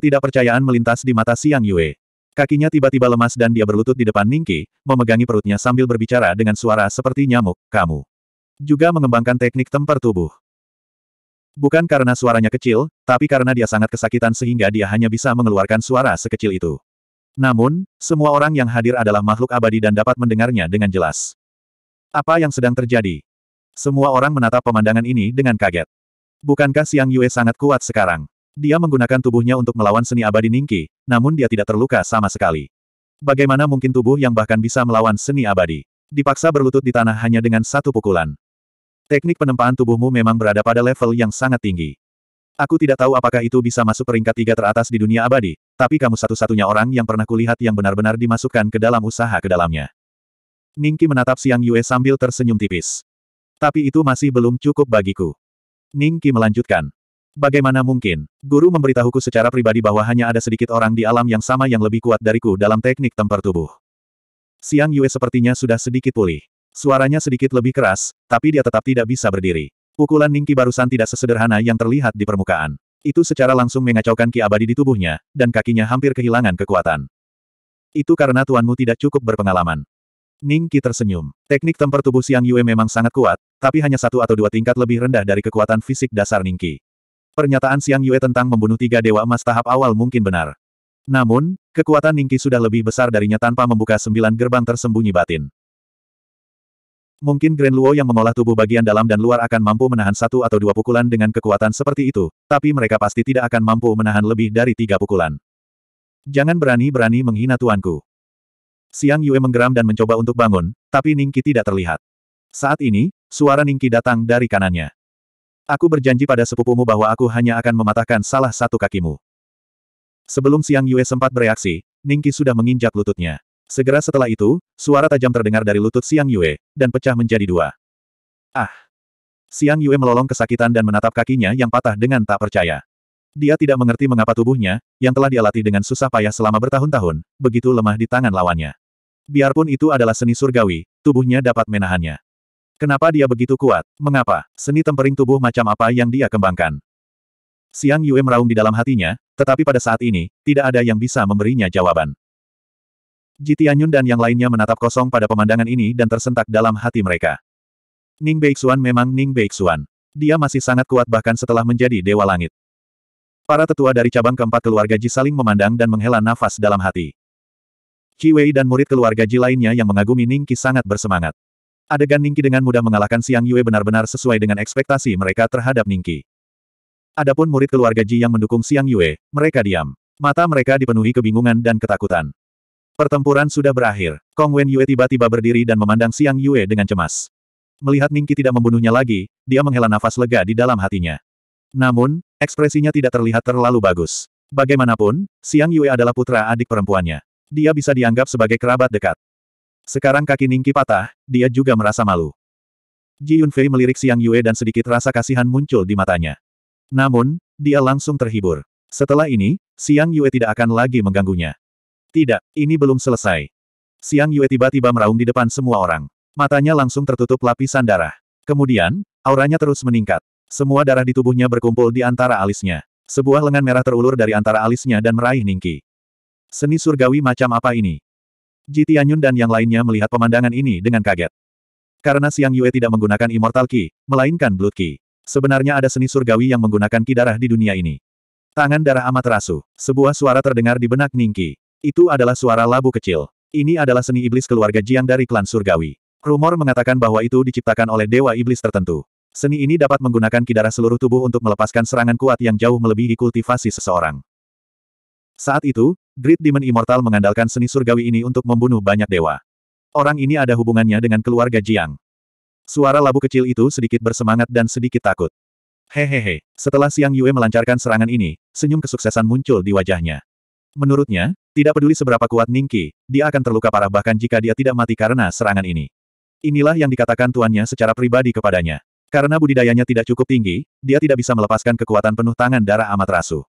Ketidakpercayaan melintas di mata Siang Yue. Kakinya tiba-tiba lemas dan dia berlutut di depan Ningki, memegangi perutnya sambil berbicara dengan suara seperti nyamuk, kamu. Juga mengembangkan teknik temper tubuh. Bukan karena suaranya kecil, tapi karena dia sangat kesakitan sehingga dia hanya bisa mengeluarkan suara sekecil itu. Namun, semua orang yang hadir adalah makhluk abadi dan dapat mendengarnya dengan jelas. Apa yang sedang terjadi? Semua orang menatap pemandangan ini dengan kaget. Bukankah Siang Yue sangat kuat sekarang? Dia menggunakan tubuhnya untuk melawan seni abadi Ningki, namun dia tidak terluka sama sekali. Bagaimana mungkin tubuh yang bahkan bisa melawan seni abadi? Dipaksa berlutut di tanah hanya dengan satu pukulan. Teknik penempaan tubuhmu memang berada pada level yang sangat tinggi. Aku tidak tahu apakah itu bisa masuk peringkat tiga teratas di dunia abadi, tapi kamu satu-satunya orang yang pernah kulihat yang benar-benar dimasukkan ke dalam usaha ke dalamnya. Ningki menatap Siang Yue sambil tersenyum tipis. Tapi itu masih belum cukup bagiku. Ningki melanjutkan. Bagaimana mungkin? Guru memberitahuku secara pribadi bahwa hanya ada sedikit orang di alam yang sama yang lebih kuat dariku dalam teknik temper tubuh. Siang Yue sepertinya sudah sedikit pulih. Suaranya sedikit lebih keras, tapi dia tetap tidak bisa berdiri. Pukulan Ningki barusan tidak sesederhana yang terlihat di permukaan. Itu secara langsung mengacaukan ki abadi di tubuhnya, dan kakinya hampir kehilangan kekuatan. Itu karena tuanmu tidak cukup berpengalaman. Ningki tersenyum. Teknik temper tubuh Siang Yue memang sangat kuat, tapi hanya satu atau dua tingkat lebih rendah dari kekuatan fisik dasar Ningki. Pernyataan Siang Yue tentang membunuh tiga dewa emas tahap awal mungkin benar. Namun, kekuatan Ningki sudah lebih besar darinya tanpa membuka sembilan gerbang tersembunyi batin. Mungkin Grand Luo yang mengolah tubuh bagian dalam dan luar akan mampu menahan satu atau dua pukulan dengan kekuatan seperti itu, tapi mereka pasti tidak akan mampu menahan lebih dari tiga pukulan. Jangan berani-berani menghina tuanku. Siang Yue menggeram dan mencoba untuk bangun, tapi Ningki tidak terlihat. Saat ini, suara Ningki datang dari kanannya. Aku berjanji pada sepupumu bahwa aku hanya akan mematahkan salah satu kakimu. Sebelum siang Yue sempat bereaksi, Ningki sudah menginjak lututnya. Segera setelah itu, suara tajam terdengar dari lutut Siang Yue, dan pecah menjadi dua. Ah! Siang Yue melolong kesakitan dan menatap kakinya yang patah dengan tak percaya. Dia tidak mengerti mengapa tubuhnya, yang telah dia latih dengan susah payah selama bertahun-tahun, begitu lemah di tangan lawannya. Biarpun itu adalah seni surgawi, tubuhnya dapat menahannya. Kenapa dia begitu kuat? Mengapa? Seni tempering tubuh macam apa yang dia kembangkan? Siang Yue meraung di dalam hatinya, tetapi pada saat ini, tidak ada yang bisa memberinya jawaban. Ji Tianyun dan yang lainnya menatap kosong pada pemandangan ini dan tersentak dalam hati mereka. Ning Beixuan memang Ning Beixuan. Dia masih sangat kuat bahkan setelah menjadi Dewa Langit. Para tetua dari cabang keempat keluarga Ji saling memandang dan menghela nafas dalam hati. Qi Wei dan murid keluarga Ji lainnya yang mengagumi Ning Qi sangat bersemangat. Adegan Ningki dengan mudah mengalahkan Siang Yue benar-benar sesuai dengan ekspektasi mereka terhadap Ningki. Adapun murid keluarga Ji yang mendukung Siang Yue, mereka diam. Mata mereka dipenuhi kebingungan dan ketakutan. Pertempuran sudah berakhir. Kong Wen Yue tiba-tiba berdiri dan memandang Siang Yue dengan cemas. Melihat Ningki tidak membunuhnya lagi, dia menghela nafas lega di dalam hatinya. Namun, ekspresinya tidak terlihat terlalu bagus. Bagaimanapun, Siang Yue adalah putra adik perempuannya. Dia bisa dianggap sebagai kerabat dekat. Sekarang kaki Ningki patah, dia juga merasa malu. Ji Yunfei melirik Siang Yue dan sedikit rasa kasihan muncul di matanya. Namun, dia langsung terhibur. Setelah ini, Siang Yue tidak akan lagi mengganggunya. Tidak, ini belum selesai. Siang Yue tiba-tiba meraung di depan semua orang. Matanya langsung tertutup lapisan darah. Kemudian, auranya terus meningkat. Semua darah di tubuhnya berkumpul di antara alisnya. Sebuah lengan merah terulur dari antara alisnya dan meraih Ningki. Seni surgawi macam apa ini? Ji Tianyun dan yang lainnya melihat pemandangan ini dengan kaget. Karena Siang Yue tidak menggunakan Immortal Ki, melainkan Blood Ki. Sebenarnya ada seni surgawi yang menggunakan ki darah di dunia ini. Tangan darah amat rasu. Sebuah suara terdengar di benak Ningki. Itu adalah suara labu kecil. Ini adalah seni iblis keluarga Jiang dari klan surgawi. Rumor mengatakan bahwa itu diciptakan oleh dewa iblis tertentu. Seni ini dapat menggunakan ki darah seluruh tubuh untuk melepaskan serangan kuat yang jauh melebihi kultivasi seseorang. Saat itu, Great Demon Immortal mengandalkan seni surgawi ini untuk membunuh banyak dewa. Orang ini ada hubungannya dengan keluarga Jiang. Suara labu kecil itu sedikit bersemangat dan sedikit takut. Hehehe, setelah Siang Yue melancarkan serangan ini, senyum kesuksesan muncul di wajahnya. Menurutnya, tidak peduli seberapa kuat Ningki, dia akan terluka parah bahkan jika dia tidak mati karena serangan ini. Inilah yang dikatakan tuannya secara pribadi kepadanya. Karena budidayanya tidak cukup tinggi, dia tidak bisa melepaskan kekuatan penuh tangan darah amat rasu.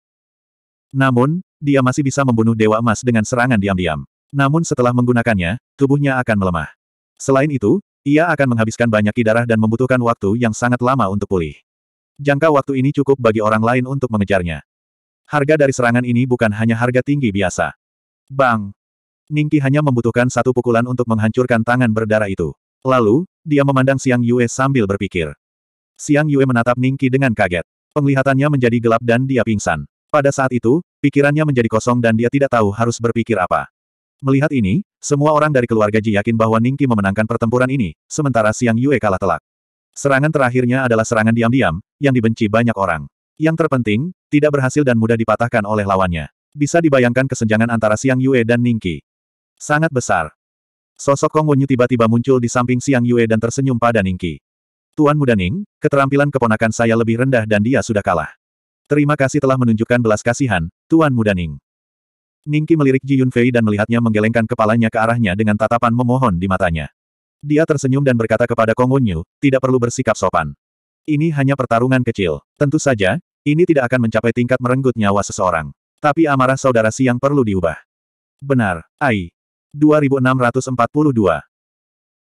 Namun, dia masih bisa membunuh Dewa Emas dengan serangan diam-diam. Namun setelah menggunakannya, tubuhnya akan melemah. Selain itu, ia akan menghabiskan banyak darah dan membutuhkan waktu yang sangat lama untuk pulih. Jangka waktu ini cukup bagi orang lain untuk mengejarnya. Harga dari serangan ini bukan hanya harga tinggi biasa. Bang! Ningki hanya membutuhkan satu pukulan untuk menghancurkan tangan berdarah itu. Lalu, dia memandang Siang Yue sambil berpikir. Siang Yue menatap Ningki dengan kaget. Penglihatannya menjadi gelap dan dia pingsan. Pada saat itu, pikirannya menjadi kosong dan dia tidak tahu harus berpikir apa. Melihat ini, semua orang dari keluarga Ji yakin bahwa Ningki memenangkan pertempuran ini, sementara Siang Yue kalah telak. Serangan terakhirnya adalah serangan diam-diam, yang dibenci banyak orang. Yang terpenting, tidak berhasil dan mudah dipatahkan oleh lawannya. Bisa dibayangkan kesenjangan antara Siang Yue dan Ningki. Sangat besar. Sosok Kong Wonyu tiba-tiba muncul di samping Siang Yue dan tersenyum pada Ningki. Tuan Muda Ning, keterampilan keponakan saya lebih rendah dan dia sudah kalah. Terima kasih telah menunjukkan belas kasihan, Tuan Muda Ning. Ningki melirik Ji Yunfei dan melihatnya menggelengkan kepalanya ke arahnya dengan tatapan memohon di matanya. Dia tersenyum dan berkata kepada Kong Wonyu, tidak perlu bersikap sopan. Ini hanya pertarungan kecil. Tentu saja, ini tidak akan mencapai tingkat merenggut nyawa seseorang. Tapi amarah saudara siang perlu diubah. Benar, Ai. 2642.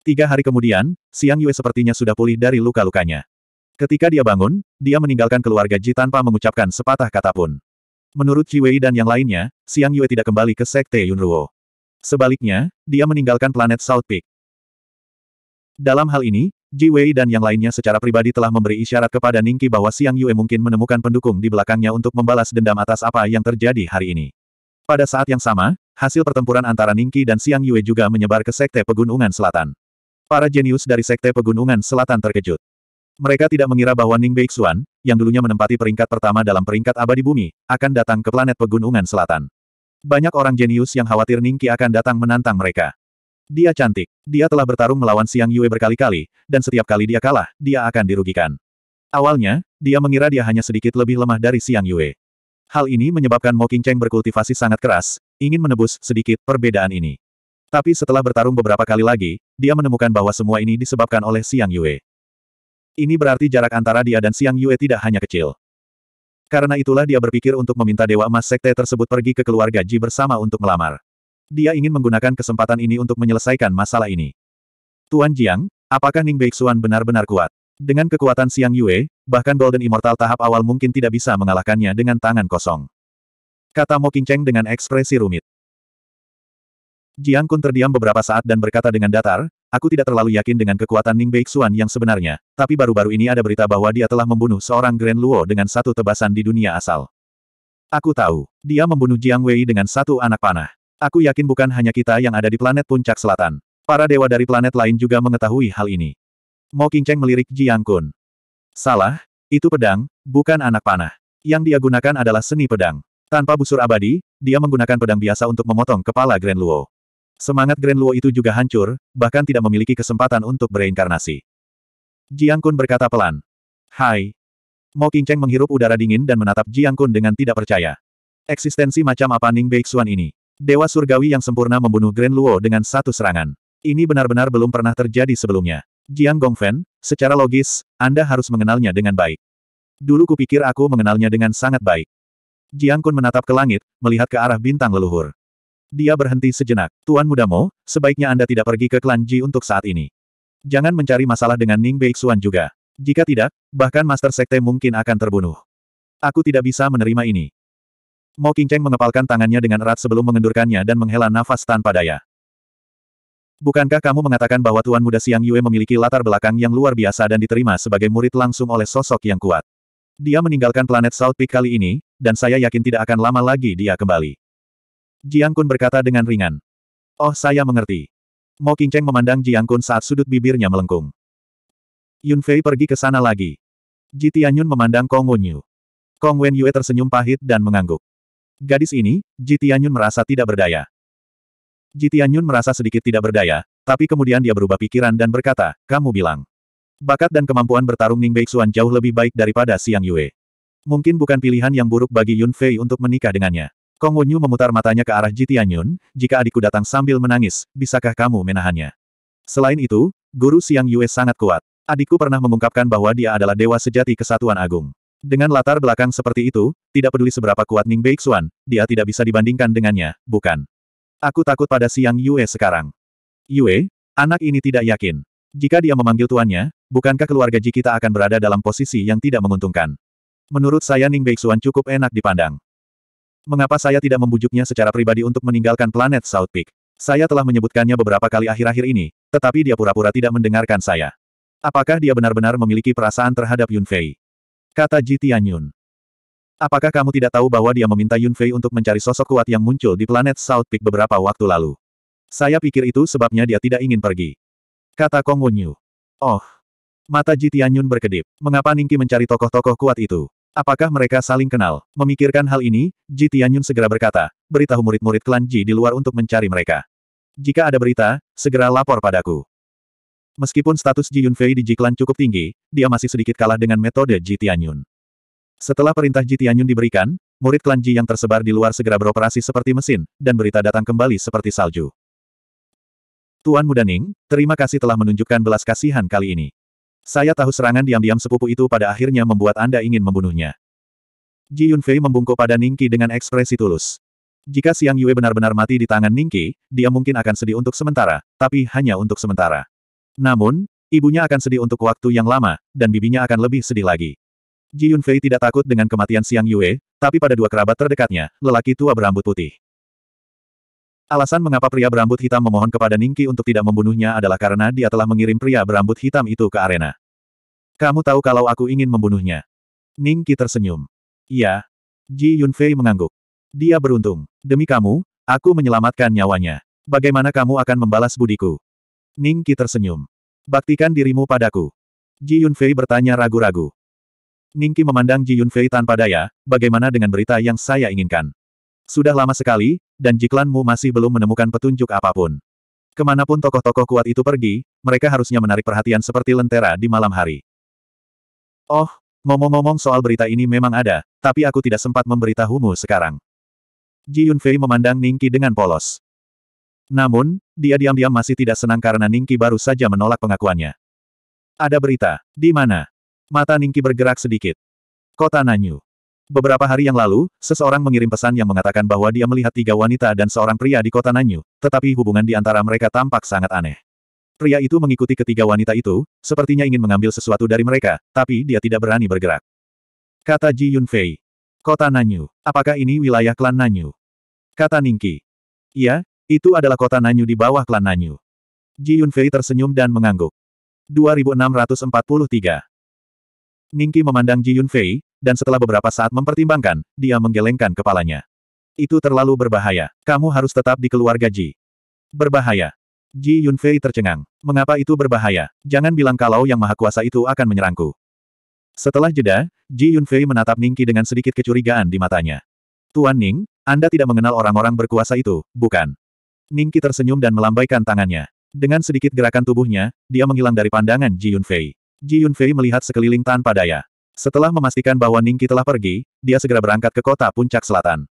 Tiga hari kemudian, Siang Yue sepertinya sudah pulih dari luka-lukanya. Ketika dia bangun, dia meninggalkan keluarga Ji tanpa mengucapkan sepatah kata pun. Menurut Ji Wei dan yang lainnya, Siang Yue tidak kembali ke Sekte Yunruo. Sebaliknya, dia meninggalkan planet Salt Peak. Dalam hal ini, Ji Wei dan yang lainnya secara pribadi telah memberi isyarat kepada Ningki bahwa Siang Yue mungkin menemukan pendukung di belakangnya untuk membalas dendam atas apa yang terjadi hari ini. Pada saat yang sama, hasil pertempuran antara Ningki dan Siang Yue juga menyebar ke Sekte Pegunungan Selatan. Para jenius dari Sekte Pegunungan Selatan terkejut. Mereka tidak mengira bahwa Ning Beixuan, yang dulunya menempati peringkat pertama dalam peringkat abadi bumi, akan datang ke planet Pegunungan Selatan. Banyak orang jenius yang khawatir Ning Qi akan datang menantang mereka. Dia cantik, dia telah bertarung melawan Siang Yue berkali-kali, dan setiap kali dia kalah, dia akan dirugikan. Awalnya, dia mengira dia hanya sedikit lebih lemah dari Siang Yue. Hal ini menyebabkan Mo Qingcheng berkultivasi sangat keras, ingin menebus sedikit perbedaan ini. Tapi setelah bertarung beberapa kali lagi, dia menemukan bahwa semua ini disebabkan oleh Siang Yue. Ini berarti jarak antara dia dan Siang Yue tidak hanya kecil. Karena itulah dia berpikir untuk meminta Dewa Emas Sekte tersebut pergi ke keluarga Ji bersama untuk melamar. Dia ingin menggunakan kesempatan ini untuk menyelesaikan masalah ini. Tuan Jiang, apakah Ning Beixuan benar-benar kuat? Dengan kekuatan Siang Yue, bahkan Golden Immortal tahap awal mungkin tidak bisa mengalahkannya dengan tangan kosong. Kata Mo Qingcheng dengan ekspresi rumit. Jiang Kun terdiam beberapa saat dan berkata dengan datar, Aku tidak terlalu yakin dengan kekuatan Ning Beixuan yang sebenarnya, tapi baru-baru ini ada berita bahwa dia telah membunuh seorang Grand Luo dengan satu tebasan di dunia asal. Aku tahu, dia membunuh Jiang Wei dengan satu anak panah. Aku yakin bukan hanya kita yang ada di planet puncak selatan. Para dewa dari planet lain juga mengetahui hal ini. Mo Qingcheng melirik Jiang Kun. Salah, itu pedang, bukan anak panah. Yang dia gunakan adalah seni pedang. Tanpa busur abadi, dia menggunakan pedang biasa untuk memotong kepala Grand Luo. Semangat Grand Luo itu juga hancur, bahkan tidak memiliki kesempatan untuk bereinkarnasi. Jiang Kun berkata pelan. Hai. Mo Cheng menghirup udara dingin dan menatap Jiang Kun dengan tidak percaya. Eksistensi macam apa Ning Beixuan ini? Dewa surgawi yang sempurna membunuh Grand Luo dengan satu serangan. Ini benar-benar belum pernah terjadi sebelumnya. Jiang Gongfen, secara logis, Anda harus mengenalnya dengan baik. Dulu kupikir aku mengenalnya dengan sangat baik. Jiang Kun menatap ke langit, melihat ke arah bintang leluhur. Dia berhenti sejenak. Tuan Muda Mo, sebaiknya Anda tidak pergi ke klan Ji untuk saat ini. Jangan mencari masalah dengan Ning Beixuan juga. Jika tidak, bahkan Master Sekte mungkin akan terbunuh. Aku tidak bisa menerima ini. Mo Qingcheng mengepalkan tangannya dengan erat sebelum mengendurkannya dan menghela nafas tanpa daya. Bukankah kamu mengatakan bahwa Tuan Muda Siang Yue memiliki latar belakang yang luar biasa dan diterima sebagai murid langsung oleh sosok yang kuat? Dia meninggalkan planet Salt Peak kali ini, dan saya yakin tidak akan lama lagi dia kembali. Jiang Kun berkata dengan ringan. Oh saya mengerti. Mo Cheng memandang Jiang Kun saat sudut bibirnya melengkung. Yun Fei pergi ke sana lagi. Ji Tianyun memandang Kong Wen Yu. Kong Wen Yue tersenyum pahit dan mengangguk. Gadis ini, Ji Tianyun merasa tidak berdaya. Ji Tianyun merasa sedikit tidak berdaya, tapi kemudian dia berubah pikiran dan berkata, kamu bilang. Bakat dan kemampuan bertarung Ning Bei Xuan jauh lebih baik daripada Siang Yue. Mungkin bukan pilihan yang buruk bagi Yun Fei untuk menikah dengannya. Kong Wonyu memutar matanya ke arah Ji Tianyun, jika adikku datang sambil menangis, bisakah kamu menahannya? Selain itu, guru Siang Yue sangat kuat. Adikku pernah mengungkapkan bahwa dia adalah dewa sejati kesatuan agung. Dengan latar belakang seperti itu, tidak peduli seberapa kuat Ning Beixuan, dia tidak bisa dibandingkan dengannya, bukan? Aku takut pada Siang Yue sekarang. Yue, anak ini tidak yakin. Jika dia memanggil tuannya, bukankah keluarga Ji kita akan berada dalam posisi yang tidak menguntungkan? Menurut saya Ning Beixuan cukup enak dipandang. Mengapa saya tidak membujuknya secara pribadi untuk meninggalkan planet South Peak? Saya telah menyebutkannya beberapa kali akhir-akhir ini, tetapi dia pura-pura tidak mendengarkan saya. Apakah dia benar-benar memiliki perasaan terhadap Yun Fei? Kata Ji Tianyun. Apakah kamu tidak tahu bahwa dia meminta Yun Fei untuk mencari sosok kuat yang muncul di planet South Peak beberapa waktu lalu? Saya pikir itu sebabnya dia tidak ingin pergi. Kata Kong Wonyu. Oh. Mata Ji Tianyun berkedip. Mengapa Ningki mencari tokoh-tokoh kuat itu? Apakah mereka saling kenal? Memikirkan hal ini, Ji Tianyun segera berkata, beritahu murid-murid klan Ji di luar untuk mencari mereka. Jika ada berita, segera lapor padaku. Meskipun status Ji Yunfei di Ji klan cukup tinggi, dia masih sedikit kalah dengan metode Ji Tianyun. Setelah perintah Ji Tianyun diberikan, murid klan Ji yang tersebar di luar segera beroperasi seperti mesin, dan berita datang kembali seperti salju. Tuan Muda Ning, terima kasih telah menunjukkan belas kasihan kali ini. Saya tahu serangan diam-diam sepupu itu pada akhirnya membuat Anda ingin membunuhnya. Ji Yunfei membungkuk pada Ningki dengan ekspresi tulus. Jika Siang Yue benar-benar mati di tangan Ningki, dia mungkin akan sedih untuk sementara, tapi hanya untuk sementara. Namun, ibunya akan sedih untuk waktu yang lama, dan bibinya akan lebih sedih lagi. Ji Yunfei tidak takut dengan kematian Siang Yue, tapi pada dua kerabat terdekatnya, lelaki tua berambut putih. Alasan mengapa pria berambut hitam memohon kepada Ningki untuk tidak membunuhnya adalah karena dia telah mengirim pria berambut hitam itu ke arena. Kamu tahu kalau aku ingin membunuhnya. Ningki tersenyum. Iya. Ji Yunfei mengangguk. Dia beruntung. Demi kamu, aku menyelamatkan nyawanya. Bagaimana kamu akan membalas budiku? Ningki tersenyum. Baktikan dirimu padaku. Ji Yunfei bertanya ragu-ragu. Ningki memandang Ji Yunfei tanpa daya, bagaimana dengan berita yang saya inginkan? Sudah lama sekali, dan jiklanmu masih belum menemukan petunjuk apapun. Kemanapun tokoh-tokoh kuat itu pergi, mereka harusnya menarik perhatian seperti lentera di malam hari. Oh, ngomong-ngomong soal berita ini memang ada, tapi aku tidak sempat memberitahumu sekarang. Ji Yunfei memandang Ningki dengan polos. Namun, dia diam-diam masih tidak senang karena Ningki baru saja menolak pengakuannya. Ada berita, di mana? Mata Ningki bergerak sedikit. Kota Nanyu. Beberapa hari yang lalu, seseorang mengirim pesan yang mengatakan bahwa dia melihat tiga wanita dan seorang pria di kota Nanyu, tetapi hubungan di antara mereka tampak sangat aneh. Pria itu mengikuti ketiga wanita itu, sepertinya ingin mengambil sesuatu dari mereka, tapi dia tidak berani bergerak. Kata Ji Yunfei. Kota Nanyu. Apakah ini wilayah klan Nanyu? Kata Ningki. Iya, itu adalah kota Nanyu di bawah klan Nanyu. Ji Yunfei tersenyum dan mengangguk. 2643 Ningki memandang Ji Yunfei, dan setelah beberapa saat mempertimbangkan, dia menggelengkan kepalanya. Itu terlalu berbahaya. Kamu harus tetap di keluarga Ji. Berbahaya. Ji Yunfei tercengang. Mengapa itu berbahaya? Jangan bilang kalau yang maha kuasa itu akan menyerangku. Setelah jeda, Ji Yunfei menatap Ningki dengan sedikit kecurigaan di matanya. Tuan Ning, Anda tidak mengenal orang-orang berkuasa itu, bukan? Ningki tersenyum dan melambaikan tangannya. Dengan sedikit gerakan tubuhnya, dia menghilang dari pandangan Ji Yunfei. Ji Yunfei melihat sekeliling tanpa daya. Setelah memastikan bahwa Ningki telah pergi, dia segera berangkat ke kota puncak selatan.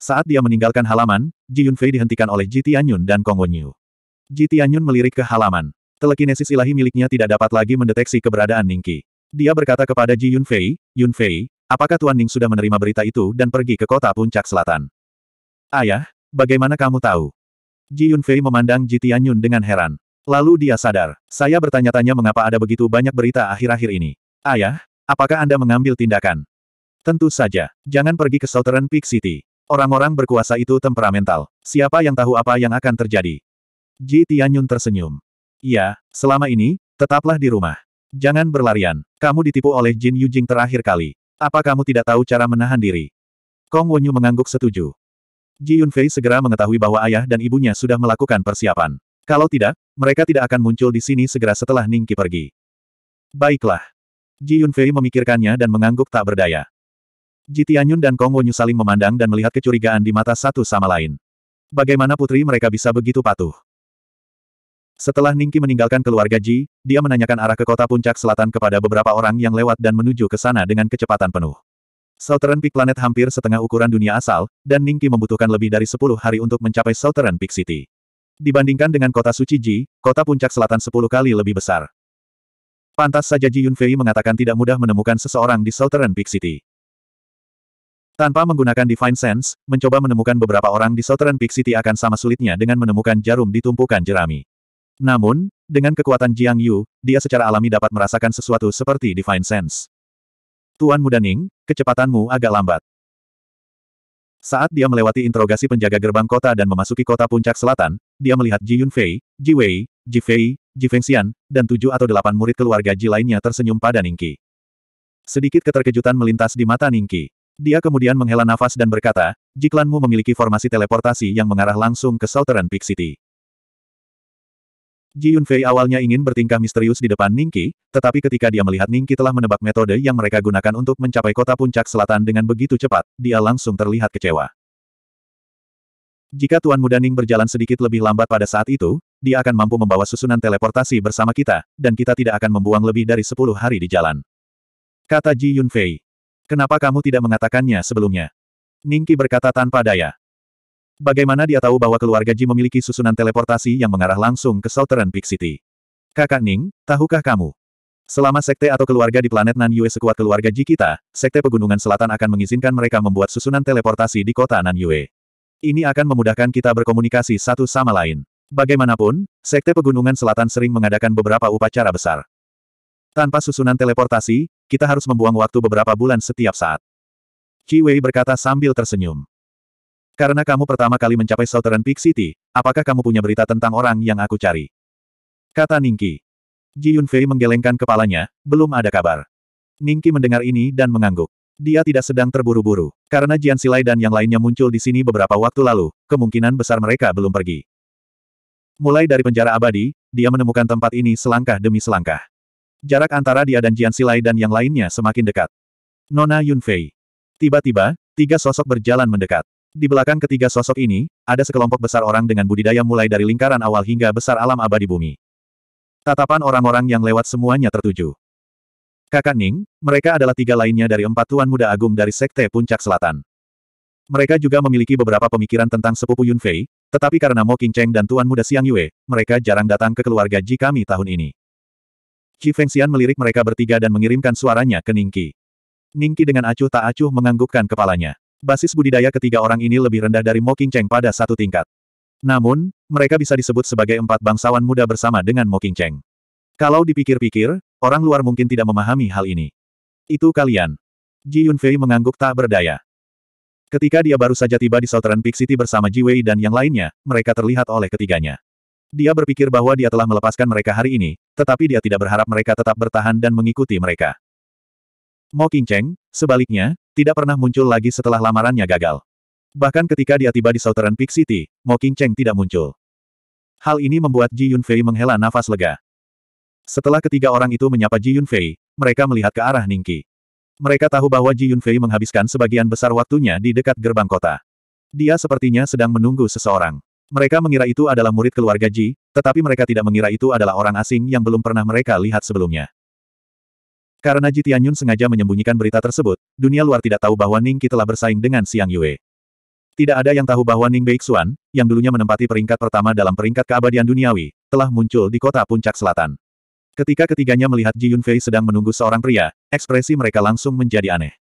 Saat dia meninggalkan halaman, Ji Yunfei dihentikan oleh Ji Tianyun dan Kong Wenyu. Ji Tianyun melirik ke halaman. Telekinesis ilahi miliknya tidak dapat lagi mendeteksi keberadaan Ningki. Dia berkata kepada Ji Yunfei, Yunfei, apakah Tuan Ning sudah menerima berita itu dan pergi ke kota puncak selatan? Ayah, bagaimana kamu tahu? Ji Yunfei memandang Ji Tianyun dengan heran. Lalu dia sadar, saya bertanya-tanya mengapa ada begitu banyak berita akhir-akhir ini. Ayah, Apakah Anda mengambil tindakan? Tentu saja. Jangan pergi ke Southern Peak City. Orang-orang berkuasa itu temperamental. Siapa yang tahu apa yang akan terjadi? Ji Tianyun tersenyum. Ya, selama ini, tetaplah di rumah. Jangan berlarian. Kamu ditipu oleh Jin Yujing terakhir kali. Apa kamu tidak tahu cara menahan diri? Kong Wonyu mengangguk setuju. Ji Yunfei segera mengetahui bahwa ayah dan ibunya sudah melakukan persiapan. Kalau tidak, mereka tidak akan muncul di sini segera setelah Ningki pergi. Baiklah, Ji Yunfei memikirkannya dan mengangguk tak berdaya. Ji Tianyun dan Kong Wonyu saling memandang dan melihat kecurigaan di mata satu sama lain. Bagaimana putri mereka bisa begitu patuh? Setelah Ningki meninggalkan keluarga Ji, dia menanyakan arah ke kota puncak selatan kepada beberapa orang yang lewat dan menuju ke sana dengan kecepatan penuh. Southern Peak Planet hampir setengah ukuran dunia asal, dan Ningki membutuhkan lebih dari 10 hari untuk mencapai Southern Peak City. Dibandingkan dengan kota suci Ji, kota puncak selatan 10 kali lebih besar. Pantas saja Ji Yunfei mengatakan tidak mudah menemukan seseorang di Southern Peak City. Tanpa menggunakan Divine Sense, mencoba menemukan beberapa orang di Southern Peak City akan sama sulitnya dengan menemukan jarum di tumpukan jerami. Namun, dengan kekuatan Jiang Yu, dia secara alami dapat merasakan sesuatu seperti Divine Sense. Tuan Muda Ning, kecepatanmu agak lambat. Saat dia melewati interogasi penjaga gerbang kota dan memasuki kota puncak selatan, dia melihat Ji Yunfei, Ji Wei, Ji Fei, Ji Fengxian, dan tujuh atau delapan murid keluarga Ji lainnya tersenyum pada Ningki. Sedikit keterkejutan melintas di mata Ningki. Dia kemudian menghela nafas dan berkata, Jiklanmu memiliki formasi teleportasi yang mengarah langsung ke Southern Peak City. Ji Yunfei awalnya ingin bertingkah misterius di depan Ningki, tetapi ketika dia melihat Ningki telah menebak metode yang mereka gunakan untuk mencapai kota puncak selatan dengan begitu cepat, dia langsung terlihat kecewa. Jika Tuan Muda Ning berjalan sedikit lebih lambat pada saat itu, dia akan mampu membawa susunan teleportasi bersama kita, dan kita tidak akan membuang lebih dari sepuluh hari di jalan. Kata Ji Yunfei. Kenapa kamu tidak mengatakannya sebelumnya? Ningki berkata tanpa daya. Bagaimana dia tahu bahwa keluarga Ji memiliki susunan teleportasi yang mengarah langsung ke Southern Peak City? Kakak Ning, tahukah kamu? Selama sekte atau keluarga di planet Nan Yue sekuat keluarga Ji kita, sekte Pegunungan Selatan akan mengizinkan mereka membuat susunan teleportasi di kota Nan Yue. Ini akan memudahkan kita berkomunikasi satu sama lain. Bagaimanapun, Sekte Pegunungan Selatan sering mengadakan beberapa upacara besar. Tanpa susunan teleportasi, kita harus membuang waktu beberapa bulan setiap saat. Qi Wei berkata sambil tersenyum. Karena kamu pertama kali mencapai Southern Peak City, apakah kamu punya berita tentang orang yang aku cari? Kata Ningki. Ji Yunfei menggelengkan kepalanya, belum ada kabar. Ningki mendengar ini dan mengangguk. Dia tidak sedang terburu-buru. Karena Jian Silai dan yang lainnya muncul di sini beberapa waktu lalu, kemungkinan besar mereka belum pergi. Mulai dari penjara abadi, dia menemukan tempat ini selangkah demi selangkah. Jarak antara dia dan Jian Silai dan yang lainnya semakin dekat. Nona Yunfei. Tiba-tiba, tiga sosok berjalan mendekat. Di belakang ketiga sosok ini, ada sekelompok besar orang dengan budidaya mulai dari lingkaran awal hingga besar alam abadi bumi. Tatapan orang-orang yang lewat semuanya tertuju. Kakak Ning, mereka adalah tiga lainnya dari empat Tuan Muda Agung dari Sekte Puncak Selatan. Mereka juga memiliki beberapa pemikiran tentang sepupu Yunfei, tetapi karena Mo Cheng dan Tuan Muda Xiang Yue, mereka jarang datang ke keluarga Ji kami tahun ini. Qi Xian melirik mereka bertiga dan mengirimkan suaranya ke Ningqi. Ningqi dengan acuh tak acuh menganggukkan kepalanya. Basis budidaya ketiga orang ini lebih rendah dari Mo Cheng pada satu tingkat. Namun, mereka bisa disebut sebagai empat bangsawan muda bersama dengan Mo Cheng. Kalau dipikir-pikir, Orang luar mungkin tidak memahami hal ini. Itu kalian. Ji Yunfei mengangguk tak berdaya. Ketika dia baru saja tiba di Southern Peak City bersama Ji Wei dan yang lainnya, mereka terlihat oleh ketiganya. Dia berpikir bahwa dia telah melepaskan mereka hari ini, tetapi dia tidak berharap mereka tetap bertahan dan mengikuti mereka. Mo Cheng, sebaliknya, tidak pernah muncul lagi setelah lamarannya gagal. Bahkan ketika dia tiba di Southern Peak City, Mo Cheng tidak muncul. Hal ini membuat Ji Yunfei menghela nafas lega. Setelah ketiga orang itu menyapa Ji Yunfei, mereka melihat ke arah Ningki. Mereka tahu bahwa Ji Yunfei menghabiskan sebagian besar waktunya di dekat gerbang kota. Dia sepertinya sedang menunggu seseorang. Mereka mengira itu adalah murid keluarga Ji, tetapi mereka tidak mengira itu adalah orang asing yang belum pernah mereka lihat sebelumnya. Karena Ji Tianyun sengaja menyembunyikan berita tersebut, dunia luar tidak tahu bahwa Ningki telah bersaing dengan Siang Yue. Tidak ada yang tahu bahwa Ning Beixuan, yang dulunya menempati peringkat pertama dalam peringkat keabadian duniawi, telah muncul di kota puncak selatan. Ketika ketiganya melihat Ji Yunfei sedang menunggu seorang pria, ekspresi mereka langsung menjadi aneh.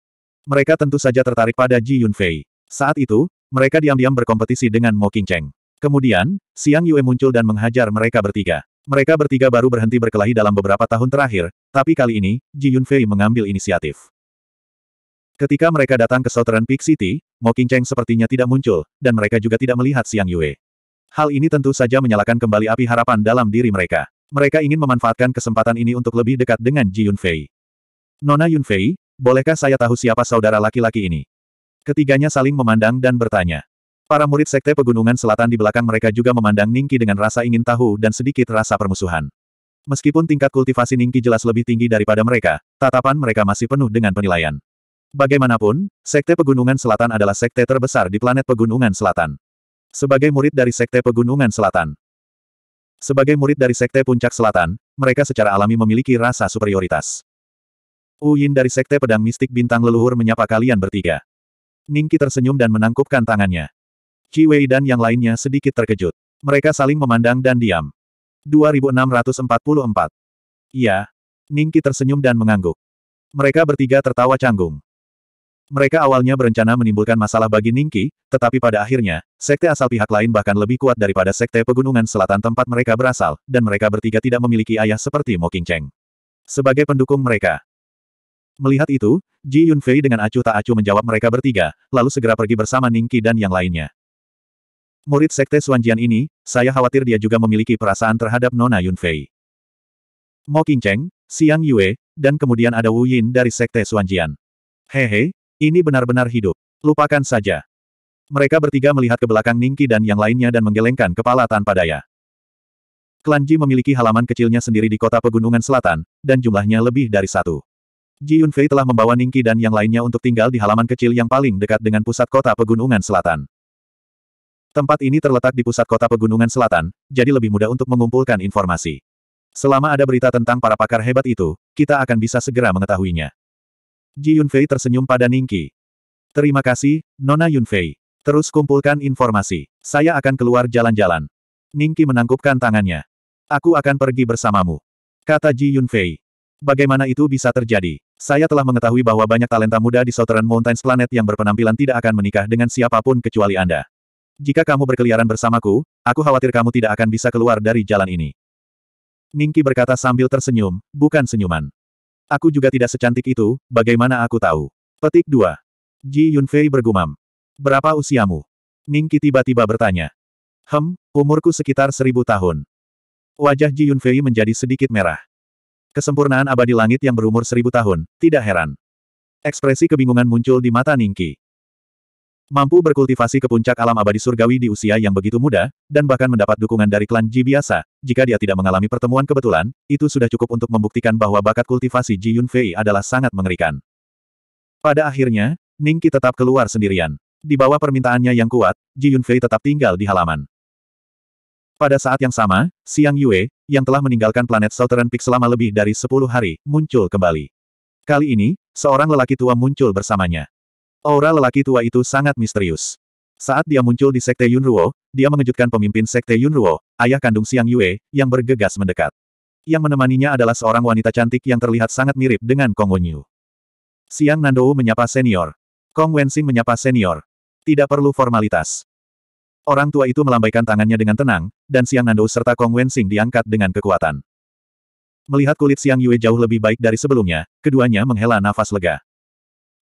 Mereka tentu saja tertarik pada Ji Yunfei. Saat itu, mereka diam-diam berkompetisi dengan Mo Qingcheng. Kemudian, Siang Yue muncul dan menghajar mereka bertiga. Mereka bertiga baru berhenti berkelahi dalam beberapa tahun terakhir, tapi kali ini, Ji Yunfei mengambil inisiatif. Ketika mereka datang ke Southern Peak City, Mo Qingcheng sepertinya tidak muncul, dan mereka juga tidak melihat Siang Yue. Hal ini tentu saja menyalakan kembali api harapan dalam diri mereka. Mereka ingin memanfaatkan kesempatan ini untuk lebih dekat dengan Ji Yunfei. Nona Yunfei, bolehkah saya tahu siapa saudara laki-laki ini? Ketiganya saling memandang dan bertanya. Para murid Sekte Pegunungan Selatan di belakang mereka juga memandang Ningki dengan rasa ingin tahu dan sedikit rasa permusuhan. Meskipun tingkat kultivasi Ningki jelas lebih tinggi daripada mereka, tatapan mereka masih penuh dengan penilaian. Bagaimanapun, Sekte Pegunungan Selatan adalah sekte terbesar di planet Pegunungan Selatan. Sebagai murid dari Sekte Pegunungan Selatan, sebagai murid dari Sekte Puncak Selatan, mereka secara alami memiliki rasa superioritas. Uyin dari Sekte Pedang Mistik Bintang Leluhur menyapa kalian bertiga. Ningki tersenyum dan menangkupkan tangannya. Qi Wei dan yang lainnya sedikit terkejut. Mereka saling memandang dan diam. 2644. Iya. Ningki tersenyum dan mengangguk. Mereka bertiga tertawa canggung. Mereka awalnya berencana menimbulkan masalah bagi Ningki, tetapi pada akhirnya, Sekte asal pihak lain bahkan lebih kuat daripada sekte pegunungan selatan tempat mereka berasal, dan mereka bertiga tidak memiliki ayah seperti Mo Qingcheng. Sebagai pendukung mereka. Melihat itu, Ji Yunfei dengan acuh tak acuh menjawab mereka bertiga, lalu segera pergi bersama Ningki dan yang lainnya. Murid sekte Suanjian ini, saya khawatir dia juga memiliki perasaan terhadap Nona Yunfei. Mo Qingcheng, Siang Yue, dan kemudian ada Wu Yin dari sekte Suanjian. Hehe, ini benar-benar hidup. Lupakan saja. Mereka bertiga melihat ke belakang Ningki dan yang lainnya dan menggelengkan kepala tanpa daya. Klan Ji memiliki halaman kecilnya sendiri di kota pegunungan selatan, dan jumlahnya lebih dari satu. Ji Yunfei telah membawa Ningki dan yang lainnya untuk tinggal di halaman kecil yang paling dekat dengan pusat kota pegunungan selatan. Tempat ini terletak di pusat kota pegunungan selatan, jadi lebih mudah untuk mengumpulkan informasi. Selama ada berita tentang para pakar hebat itu, kita akan bisa segera mengetahuinya. Ji Yunfei tersenyum pada Ningki. Terima kasih, Nona Yunfei. Terus kumpulkan informasi. Saya akan keluar jalan-jalan. Ningki menangkupkan tangannya. Aku akan pergi bersamamu. Kata Ji Yunfei. Bagaimana itu bisa terjadi? Saya telah mengetahui bahwa banyak talenta muda di Southern Mountains Planet yang berpenampilan tidak akan menikah dengan siapapun kecuali Anda. Jika kamu berkeliaran bersamaku, aku khawatir kamu tidak akan bisa keluar dari jalan ini. Ningki berkata sambil tersenyum, bukan senyuman. Aku juga tidak secantik itu, bagaimana aku tahu? Petik 2. Ji Yunfei bergumam. Berapa usiamu? Ningki tiba-tiba bertanya. Hem, umurku sekitar seribu tahun. Wajah Ji Yunfei menjadi sedikit merah. Kesempurnaan abadi langit yang berumur seribu tahun, tidak heran. Ekspresi kebingungan muncul di mata Ningki. Mampu berkultivasi ke puncak alam abadi surgawi di usia yang begitu muda, dan bahkan mendapat dukungan dari klan Ji biasa, jika dia tidak mengalami pertemuan kebetulan, itu sudah cukup untuk membuktikan bahwa bakat kultivasi Ji Yunfei adalah sangat mengerikan. Pada akhirnya, Ningki tetap keluar sendirian. Di bawah permintaannya yang kuat, Ji Yunfei tetap tinggal di halaman. Pada saat yang sama, Siang Yue, yang telah meninggalkan planet Southern Peak selama lebih dari 10 hari, muncul kembali. Kali ini, seorang lelaki tua muncul bersamanya. Aura lelaki tua itu sangat misterius. Saat dia muncul di Sekte Yunruo, dia mengejutkan pemimpin Sekte Yunruo, ayah kandung Siang Yue, yang bergegas mendekat. Yang menemaninya adalah seorang wanita cantik yang terlihat sangat mirip dengan Kong Wenyu. Siang Nandou menyapa senior. Kong Wenxing menyapa senior. Tidak perlu formalitas. Orang tua itu melambaikan tangannya dengan tenang, dan Siang Nando serta Kong Wensing diangkat dengan kekuatan. Melihat kulit Siang Yue jauh lebih baik dari sebelumnya, keduanya menghela nafas lega.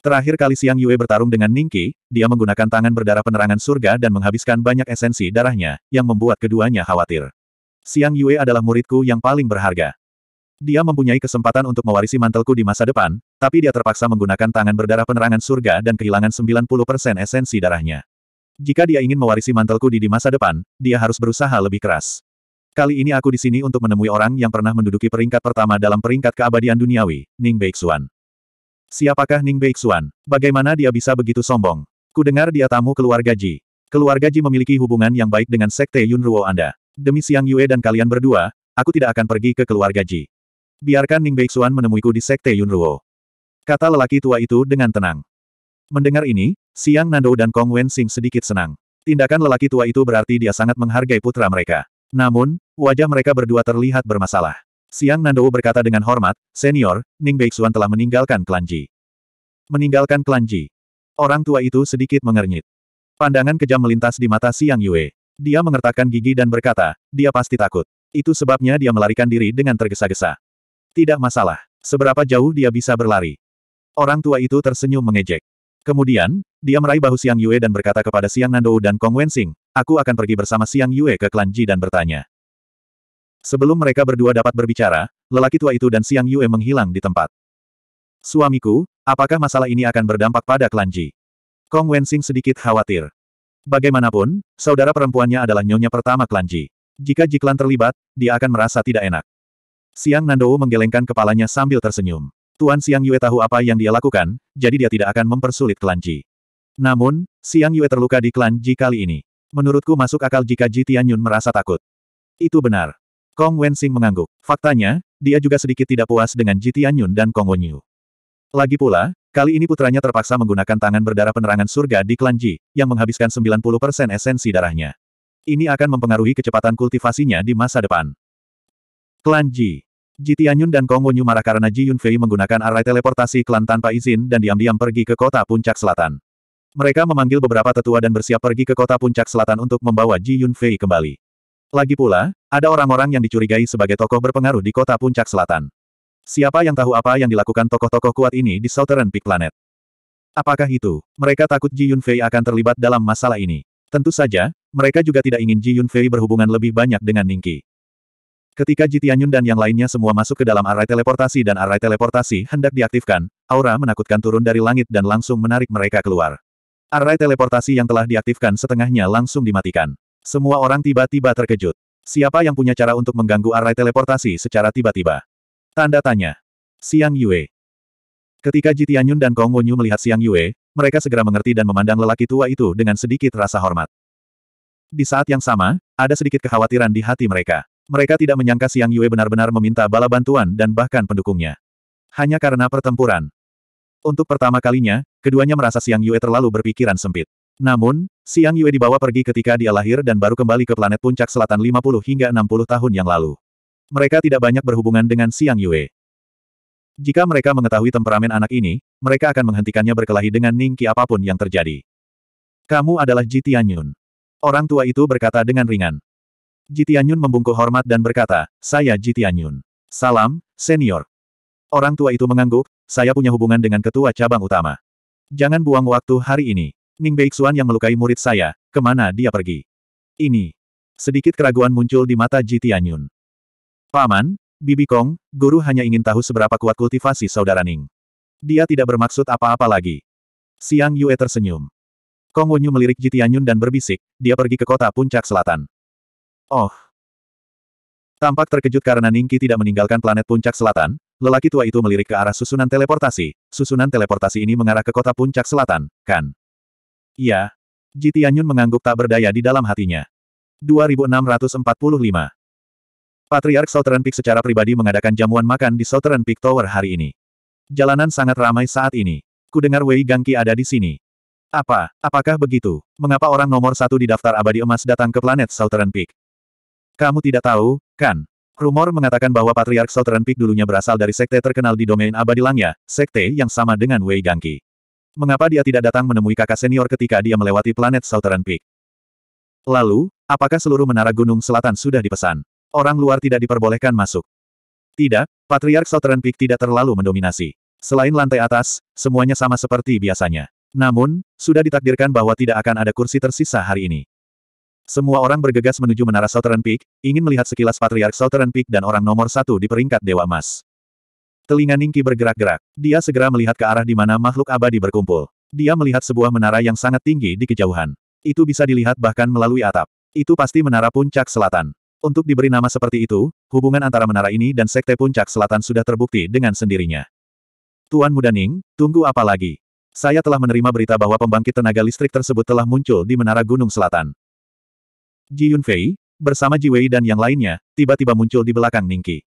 Terakhir kali Siang Yue bertarung dengan Ningki, dia menggunakan tangan berdarah penerangan surga dan menghabiskan banyak esensi darahnya, yang membuat keduanya khawatir. Siang Yue adalah muridku yang paling berharga. Dia mempunyai kesempatan untuk mewarisi mantelku di masa depan, tapi dia terpaksa menggunakan tangan berdarah penerangan surga dan kehilangan 90% esensi darahnya. Jika dia ingin mewarisi mantelku di di masa depan, dia harus berusaha lebih keras. Kali ini aku di sini untuk menemui orang yang pernah menduduki peringkat pertama dalam peringkat keabadian duniawi, Ning Beixuan. Siapakah Ning Beixuan? Bagaimana dia bisa begitu sombong? Ku dengar dia tamu keluarga Ji. Keluarga Ji memiliki hubungan yang baik dengan Sekte Yunruo Anda. Demi Siang Yue dan kalian berdua, aku tidak akan pergi ke keluarga Ji. Biarkan Ning Beixuan menemuiku di Sekte Yunruo. Kata lelaki tua itu dengan tenang. Mendengar ini, Siang Nando dan Kong Wensing sedikit senang. Tindakan lelaki tua itu berarti dia sangat menghargai putra mereka. Namun, wajah mereka berdua terlihat bermasalah. Siang Nando berkata dengan hormat, Senior, Ning Beixuan telah meninggalkan Klanji. Meninggalkan Klanji. Orang tua itu sedikit mengernyit. Pandangan kejam melintas di mata Siang Yue. Dia mengertakkan gigi dan berkata, dia pasti takut. Itu sebabnya dia melarikan diri dengan tergesa-gesa. Tidak masalah. Seberapa jauh dia bisa berlari? Orang tua itu tersenyum mengejek. Kemudian, dia meraih bahu Siang Yue dan berkata kepada Siang Nandou dan Kong Wensing, aku akan pergi bersama Siang Yue ke klan Ji dan bertanya. Sebelum mereka berdua dapat berbicara, lelaki tua itu dan Siang Yue menghilang di tempat. Suamiku, apakah masalah ini akan berdampak pada klan Ji? Kong Wensing sedikit khawatir. Bagaimanapun, saudara perempuannya adalah nyonya pertama klan Ji. Jika Ji klan terlibat, dia akan merasa tidak enak. Siang Nandou menggelengkan kepalanya sambil tersenyum. Tuan Siang Yue tahu apa yang dia lakukan, jadi dia tidak akan mempersulit klan Ji. Namun, Siang Yue terluka di klan Ji kali ini. Menurutku masuk akal jika Ji Tianyun merasa takut. Itu benar. Kong Wenxing mengangguk. Faktanya, dia juga sedikit tidak puas dengan Ji Tianyun dan Kong Wenyu. Lagi pula, kali ini putranya terpaksa menggunakan tangan berdarah penerangan surga di klan Ji, yang menghabiskan 90% esensi darahnya. Ini akan mempengaruhi kecepatan kultivasinya di masa depan. Klan Ji. Ji Tianyun dan Kong Wenyu marah karena Ji Yunfei menggunakan arai teleportasi klan tanpa izin dan diam-diam pergi ke kota puncak selatan. Mereka memanggil beberapa tetua dan bersiap pergi ke kota puncak selatan untuk membawa Ji Yunfei kembali. Lagi pula, ada orang-orang yang dicurigai sebagai tokoh berpengaruh di kota puncak selatan. Siapa yang tahu apa yang dilakukan tokoh-tokoh kuat ini di Southern Peak Planet? Apakah itu? Mereka takut Ji Yunfei akan terlibat dalam masalah ini. Tentu saja, mereka juga tidak ingin Ji Yunfei berhubungan lebih banyak dengan Ningki. Ketika Jitianyun dan yang lainnya semua masuk ke dalam array teleportasi dan array teleportasi hendak diaktifkan, aura menakutkan turun dari langit dan langsung menarik mereka keluar. Array teleportasi yang telah diaktifkan setengahnya langsung dimatikan. Semua orang tiba-tiba terkejut. Siapa yang punya cara untuk mengganggu array teleportasi secara tiba-tiba? Tanda tanya. Siang Yue. Ketika Jitianyun dan Kong Wonyu melihat Siang Yue, mereka segera mengerti dan memandang lelaki tua itu dengan sedikit rasa hormat. Di saat yang sama, ada sedikit kekhawatiran di hati mereka. Mereka tidak menyangka Siang Yue benar-benar meminta bala bantuan dan bahkan pendukungnya. Hanya karena pertempuran. Untuk pertama kalinya, keduanya merasa Siang Yue terlalu berpikiran sempit. Namun, Siang Yue dibawa pergi ketika dia lahir dan baru kembali ke planet puncak selatan 50 hingga 60 tahun yang lalu. Mereka tidak banyak berhubungan dengan Siang Yue. Jika mereka mengetahui temperamen anak ini, mereka akan menghentikannya berkelahi dengan Ning Ningki apapun yang terjadi. Kamu adalah Ji Tianyun. Orang tua itu berkata dengan ringan. Jitianyun membungkuk hormat dan berkata, saya Jitianyun. Salam, senior. Orang tua itu mengangguk, saya punya hubungan dengan ketua cabang utama. Jangan buang waktu hari ini. Ning Beixuan yang melukai murid saya, kemana dia pergi? Ini. Sedikit keraguan muncul di mata Jitianyun. Paman, Bibi Kong, guru hanya ingin tahu seberapa kuat kultivasi saudara Ning. Dia tidak bermaksud apa-apa lagi. Siang Yue tersenyum. Kong Wonyu melirik Jitianyun dan berbisik, dia pergi ke kota puncak selatan. Oh. Tampak terkejut karena Ningki tidak meninggalkan planet puncak selatan, lelaki tua itu melirik ke arah susunan teleportasi. Susunan teleportasi ini mengarah ke kota puncak selatan, kan? Iya. Jitianyun mengangguk tak berdaya di dalam hatinya. 2645 Patriark Southern Peak secara pribadi mengadakan jamuan makan di Southern Peak Tower hari ini. Jalanan sangat ramai saat ini. Kudengar Wei Gangki ada di sini. Apa? Apakah begitu? Mengapa orang nomor satu di daftar abadi emas datang ke planet Southern Peak? Kamu tidak tahu, kan? Rumor mengatakan bahwa Patriark Southern Peak dulunya berasal dari sekte terkenal di domain abadi langnya, sekte yang sama dengan Wei Gangki. Mengapa dia tidak datang menemui kakak senior ketika dia melewati planet Southern Peak? Lalu, apakah seluruh menara gunung selatan sudah dipesan? Orang luar tidak diperbolehkan masuk. Tidak, Patriark Southern Peak tidak terlalu mendominasi. Selain lantai atas, semuanya sama seperti biasanya. Namun, sudah ditakdirkan bahwa tidak akan ada kursi tersisa hari ini. Semua orang bergegas menuju menara Southern Peak, ingin melihat sekilas Patriark Southern Peak dan orang nomor satu di peringkat Dewa Emas. Telinga Ningki bergerak-gerak. Dia segera melihat ke arah di mana makhluk abadi berkumpul. Dia melihat sebuah menara yang sangat tinggi di kejauhan. Itu bisa dilihat bahkan melalui atap. Itu pasti menara puncak selatan. Untuk diberi nama seperti itu, hubungan antara menara ini dan Sekte Puncak Selatan sudah terbukti dengan sendirinya. Tuan Muda Ning, tunggu apa lagi? Saya telah menerima berita bahwa pembangkit tenaga listrik tersebut telah muncul di Menara Gunung Selatan. Ji Yunfei, bersama Ji Wei dan yang lainnya, tiba-tiba muncul di belakang Ningki.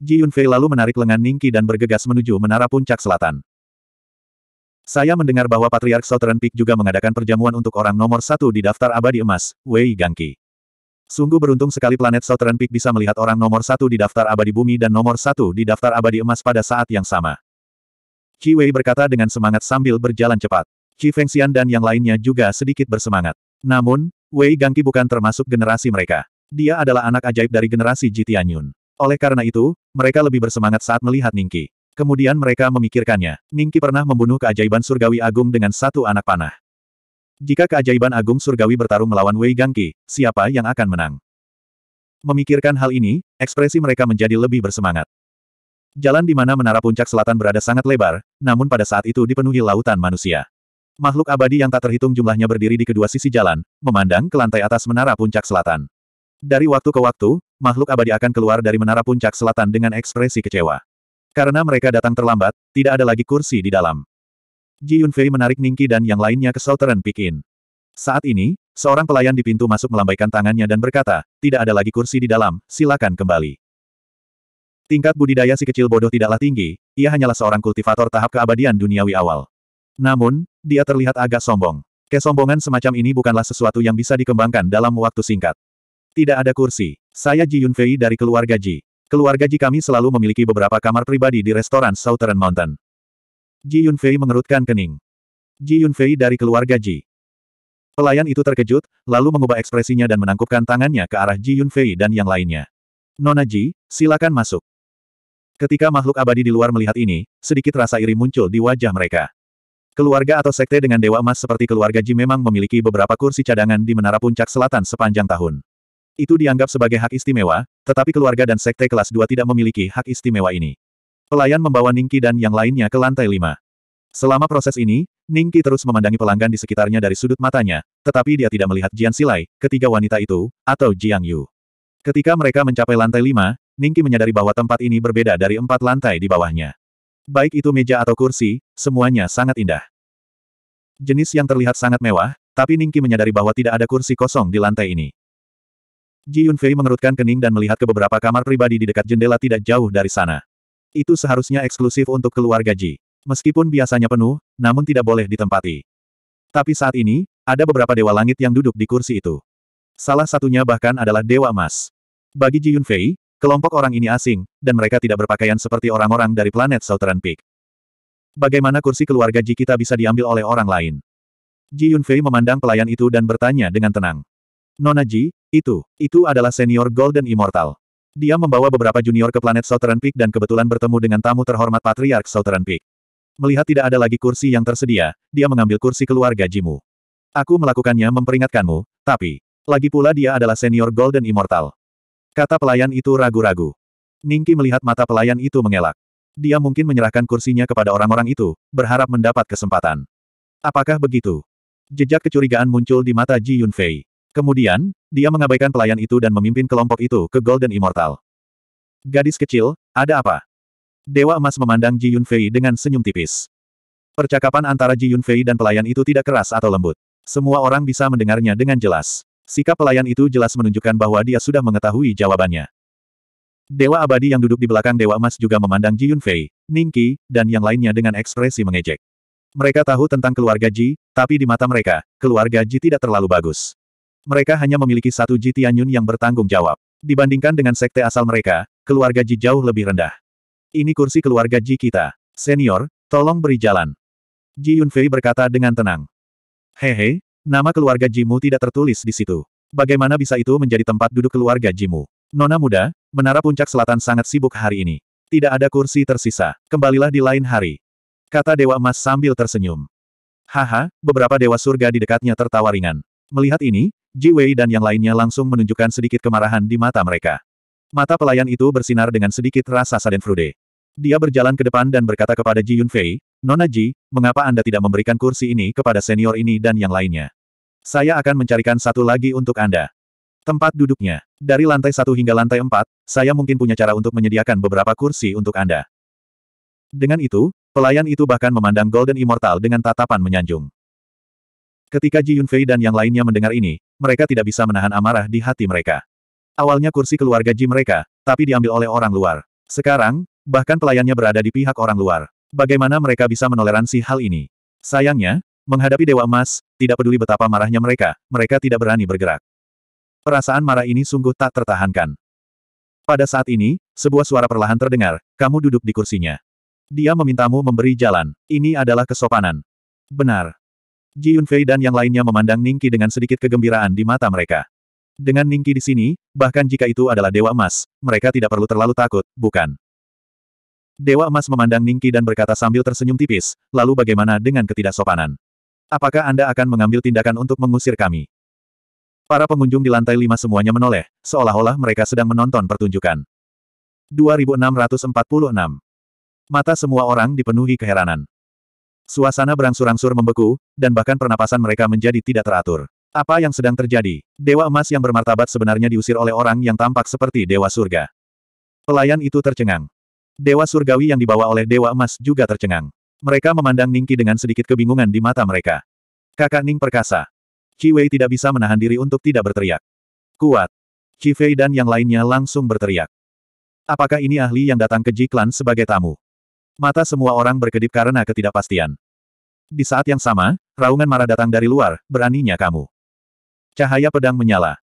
Ji Yunfei lalu menarik lengan Ningki dan bergegas menuju menara puncak selatan. Saya mendengar bahwa Patriark Southern Peak juga mengadakan perjamuan untuk orang nomor satu di daftar abadi emas, Wei Gangki. Sungguh beruntung sekali planet Southern Peak bisa melihat orang nomor satu di daftar abadi bumi dan nomor satu di daftar abadi emas pada saat yang sama. Qi Wei berkata dengan semangat sambil berjalan cepat. Qi Fengxian dan yang lainnya juga sedikit bersemangat. Namun, Wei Gangki bukan termasuk generasi mereka. Dia adalah anak ajaib dari generasi Jitianyun. Oleh karena itu, mereka lebih bersemangat saat melihat Ningki. Kemudian mereka memikirkannya. Ningki pernah membunuh keajaiban surgawi agung dengan satu anak panah. Jika keajaiban agung surgawi bertarung melawan Wei Gangki, siapa yang akan menang? Memikirkan hal ini, ekspresi mereka menjadi lebih bersemangat. Jalan di mana menara puncak selatan berada sangat lebar, namun pada saat itu dipenuhi lautan manusia. Makhluk abadi yang tak terhitung jumlahnya berdiri di kedua sisi jalan, memandang ke lantai atas menara puncak selatan. Dari waktu ke waktu, makhluk abadi akan keluar dari menara puncak selatan dengan ekspresi kecewa. Karena mereka datang terlambat, tidak ada lagi kursi di dalam. Ji Yunfei menarik Ningki dan yang lainnya ke Southern Pekin. Saat ini, seorang pelayan di pintu masuk melambaikan tangannya dan berkata, tidak ada lagi kursi di dalam, silakan kembali. Tingkat budidaya si kecil bodoh tidaklah tinggi, ia hanyalah seorang kultivator tahap keabadian duniawi awal. Namun, dia terlihat agak sombong. Kesombongan semacam ini bukanlah sesuatu yang bisa dikembangkan dalam waktu singkat. Tidak ada kursi. Saya Ji Yunfei dari keluarga Ji. Keluarga Ji kami selalu memiliki beberapa kamar pribadi di restoran Southern Mountain. Ji Yunfei mengerutkan kening. Ji Yunfei dari keluarga Ji. Pelayan itu terkejut, lalu mengubah ekspresinya dan menangkupkan tangannya ke arah Ji Yunfei dan yang lainnya. Nona Ji, silakan masuk. Ketika makhluk abadi di luar melihat ini, sedikit rasa iri muncul di wajah mereka. Keluarga atau sekte dengan Dewa Emas seperti keluarga Ji memang memiliki beberapa kursi cadangan di Menara Puncak Selatan sepanjang tahun. Itu dianggap sebagai hak istimewa, tetapi keluarga dan sekte kelas 2 tidak memiliki hak istimewa ini. Pelayan membawa Ningki dan yang lainnya ke lantai 5. Selama proses ini, Ningki terus memandangi pelanggan di sekitarnya dari sudut matanya, tetapi dia tidak melihat Jian Silai, ketiga wanita itu, atau Jiang Yu. Ketika mereka mencapai lantai 5, Ningki menyadari bahwa tempat ini berbeda dari empat lantai di bawahnya. Baik itu meja atau kursi, semuanya sangat indah. Jenis yang terlihat sangat mewah, tapi Ningki menyadari bahwa tidak ada kursi kosong di lantai ini. Ji Yunfei mengerutkan kening dan melihat ke beberapa kamar pribadi di dekat jendela tidak jauh dari sana. Itu seharusnya eksklusif untuk keluarga Ji. Meskipun biasanya penuh, namun tidak boleh ditempati. Tapi saat ini, ada beberapa dewa langit yang duduk di kursi itu. Salah satunya bahkan adalah Dewa Emas. Bagi Ji Yunfei, Kelompok orang ini asing, dan mereka tidak berpakaian seperti orang-orang dari planet Southern Peak. Bagaimana kursi keluarga Ji kita bisa diambil oleh orang lain? Ji Yunfei memandang pelayan itu dan bertanya dengan tenang. Nona Ji, itu, itu adalah senior Golden Immortal. Dia membawa beberapa junior ke planet Southern Peak dan kebetulan bertemu dengan tamu terhormat Patriark Southern Peak. Melihat tidak ada lagi kursi yang tersedia, dia mengambil kursi keluarga Jimu. Aku melakukannya memperingatkanmu, tapi, lagi pula dia adalah senior Golden Immortal. Kata pelayan itu ragu-ragu. Ningki melihat mata pelayan itu mengelak. Dia mungkin menyerahkan kursinya kepada orang-orang itu, berharap mendapat kesempatan. Apakah begitu? Jejak kecurigaan muncul di mata Ji Yunfei. Kemudian, dia mengabaikan pelayan itu dan memimpin kelompok itu ke Golden Immortal. Gadis kecil, ada apa? Dewa Emas memandang Ji Yunfei dengan senyum tipis. Percakapan antara Ji Yunfei dan pelayan itu tidak keras atau lembut. Semua orang bisa mendengarnya dengan jelas. Sikap pelayan itu jelas menunjukkan bahwa dia sudah mengetahui jawabannya. Dewa abadi yang duduk di belakang Dewa Emas juga memandang Ji Yunfei, Ningqi, dan yang lainnya dengan ekspresi mengejek. Mereka tahu tentang keluarga Ji, tapi di mata mereka, keluarga Ji tidak terlalu bagus. Mereka hanya memiliki satu Ji Tianyun yang bertanggung jawab. Dibandingkan dengan sekte asal mereka, keluarga Ji jauh lebih rendah. Ini kursi keluarga Ji kita. Senior, tolong beri jalan. Ji Yunfei berkata dengan tenang. Hehe, Nama keluarga Jimu tidak tertulis di situ. Bagaimana bisa itu menjadi tempat duduk keluarga Jimu? Nona muda, menara puncak selatan sangat sibuk hari ini. Tidak ada kursi tersisa. Kembalilah di lain hari. Kata Dewa Emas sambil tersenyum. Haha, beberapa dewa surga di dekatnya tertawa ringan. Melihat ini, Ji Wei dan yang lainnya langsung menunjukkan sedikit kemarahan di mata mereka. Mata pelayan itu bersinar dengan sedikit rasa sadenfrude. Dia berjalan ke depan dan berkata kepada Ji Yunfei, Nona Ji, mengapa Anda tidak memberikan kursi ini kepada senior ini dan yang lainnya? Saya akan mencarikan satu lagi untuk Anda. Tempat duduknya. Dari lantai satu hingga lantai empat, saya mungkin punya cara untuk menyediakan beberapa kursi untuk Anda. Dengan itu, pelayan itu bahkan memandang Golden Immortal dengan tatapan menyanjung. Ketika Ji Yunfei dan yang lainnya mendengar ini, mereka tidak bisa menahan amarah di hati mereka. Awalnya kursi keluarga Ji mereka, tapi diambil oleh orang luar. Sekarang, bahkan pelayannya berada di pihak orang luar. Bagaimana mereka bisa menoleransi hal ini? Sayangnya, menghadapi Dewa Emas, tidak peduli betapa marahnya mereka, mereka tidak berani bergerak. Perasaan marah ini sungguh tak tertahankan. Pada saat ini, sebuah suara perlahan terdengar, kamu duduk di kursinya. Dia memintamu memberi jalan, ini adalah kesopanan. Benar. Ji Yunfei dan yang lainnya memandang Ningki dengan sedikit kegembiraan di mata mereka. Dengan Ningki di sini, bahkan jika itu adalah Dewa Emas, mereka tidak perlu terlalu takut, bukan? Dewa Emas memandang Ningki dan berkata sambil tersenyum tipis, lalu bagaimana dengan ketidaksopanan? Apakah Anda akan mengambil tindakan untuk mengusir kami? Para pengunjung di lantai lima semuanya menoleh, seolah-olah mereka sedang menonton pertunjukan. 2646 Mata semua orang dipenuhi keheranan. Suasana berangsur-angsur membeku, dan bahkan pernapasan mereka menjadi tidak teratur. Apa yang sedang terjadi? Dewa emas yang bermartabat sebenarnya diusir oleh orang yang tampak seperti dewa surga. Pelayan itu tercengang. Dewa surgawi yang dibawa oleh Dewa Emas juga tercengang. Mereka memandang Ningki dengan sedikit kebingungan di mata mereka. Kakak Ning perkasa. Qi Wei tidak bisa menahan diri untuk tidak berteriak. Kuat. Qi Fei dan yang lainnya langsung berteriak. Apakah ini ahli yang datang ke Jiklan sebagai tamu? Mata semua orang berkedip karena ketidakpastian. Di saat yang sama, raungan marah datang dari luar, beraninya kamu. Cahaya pedang menyala.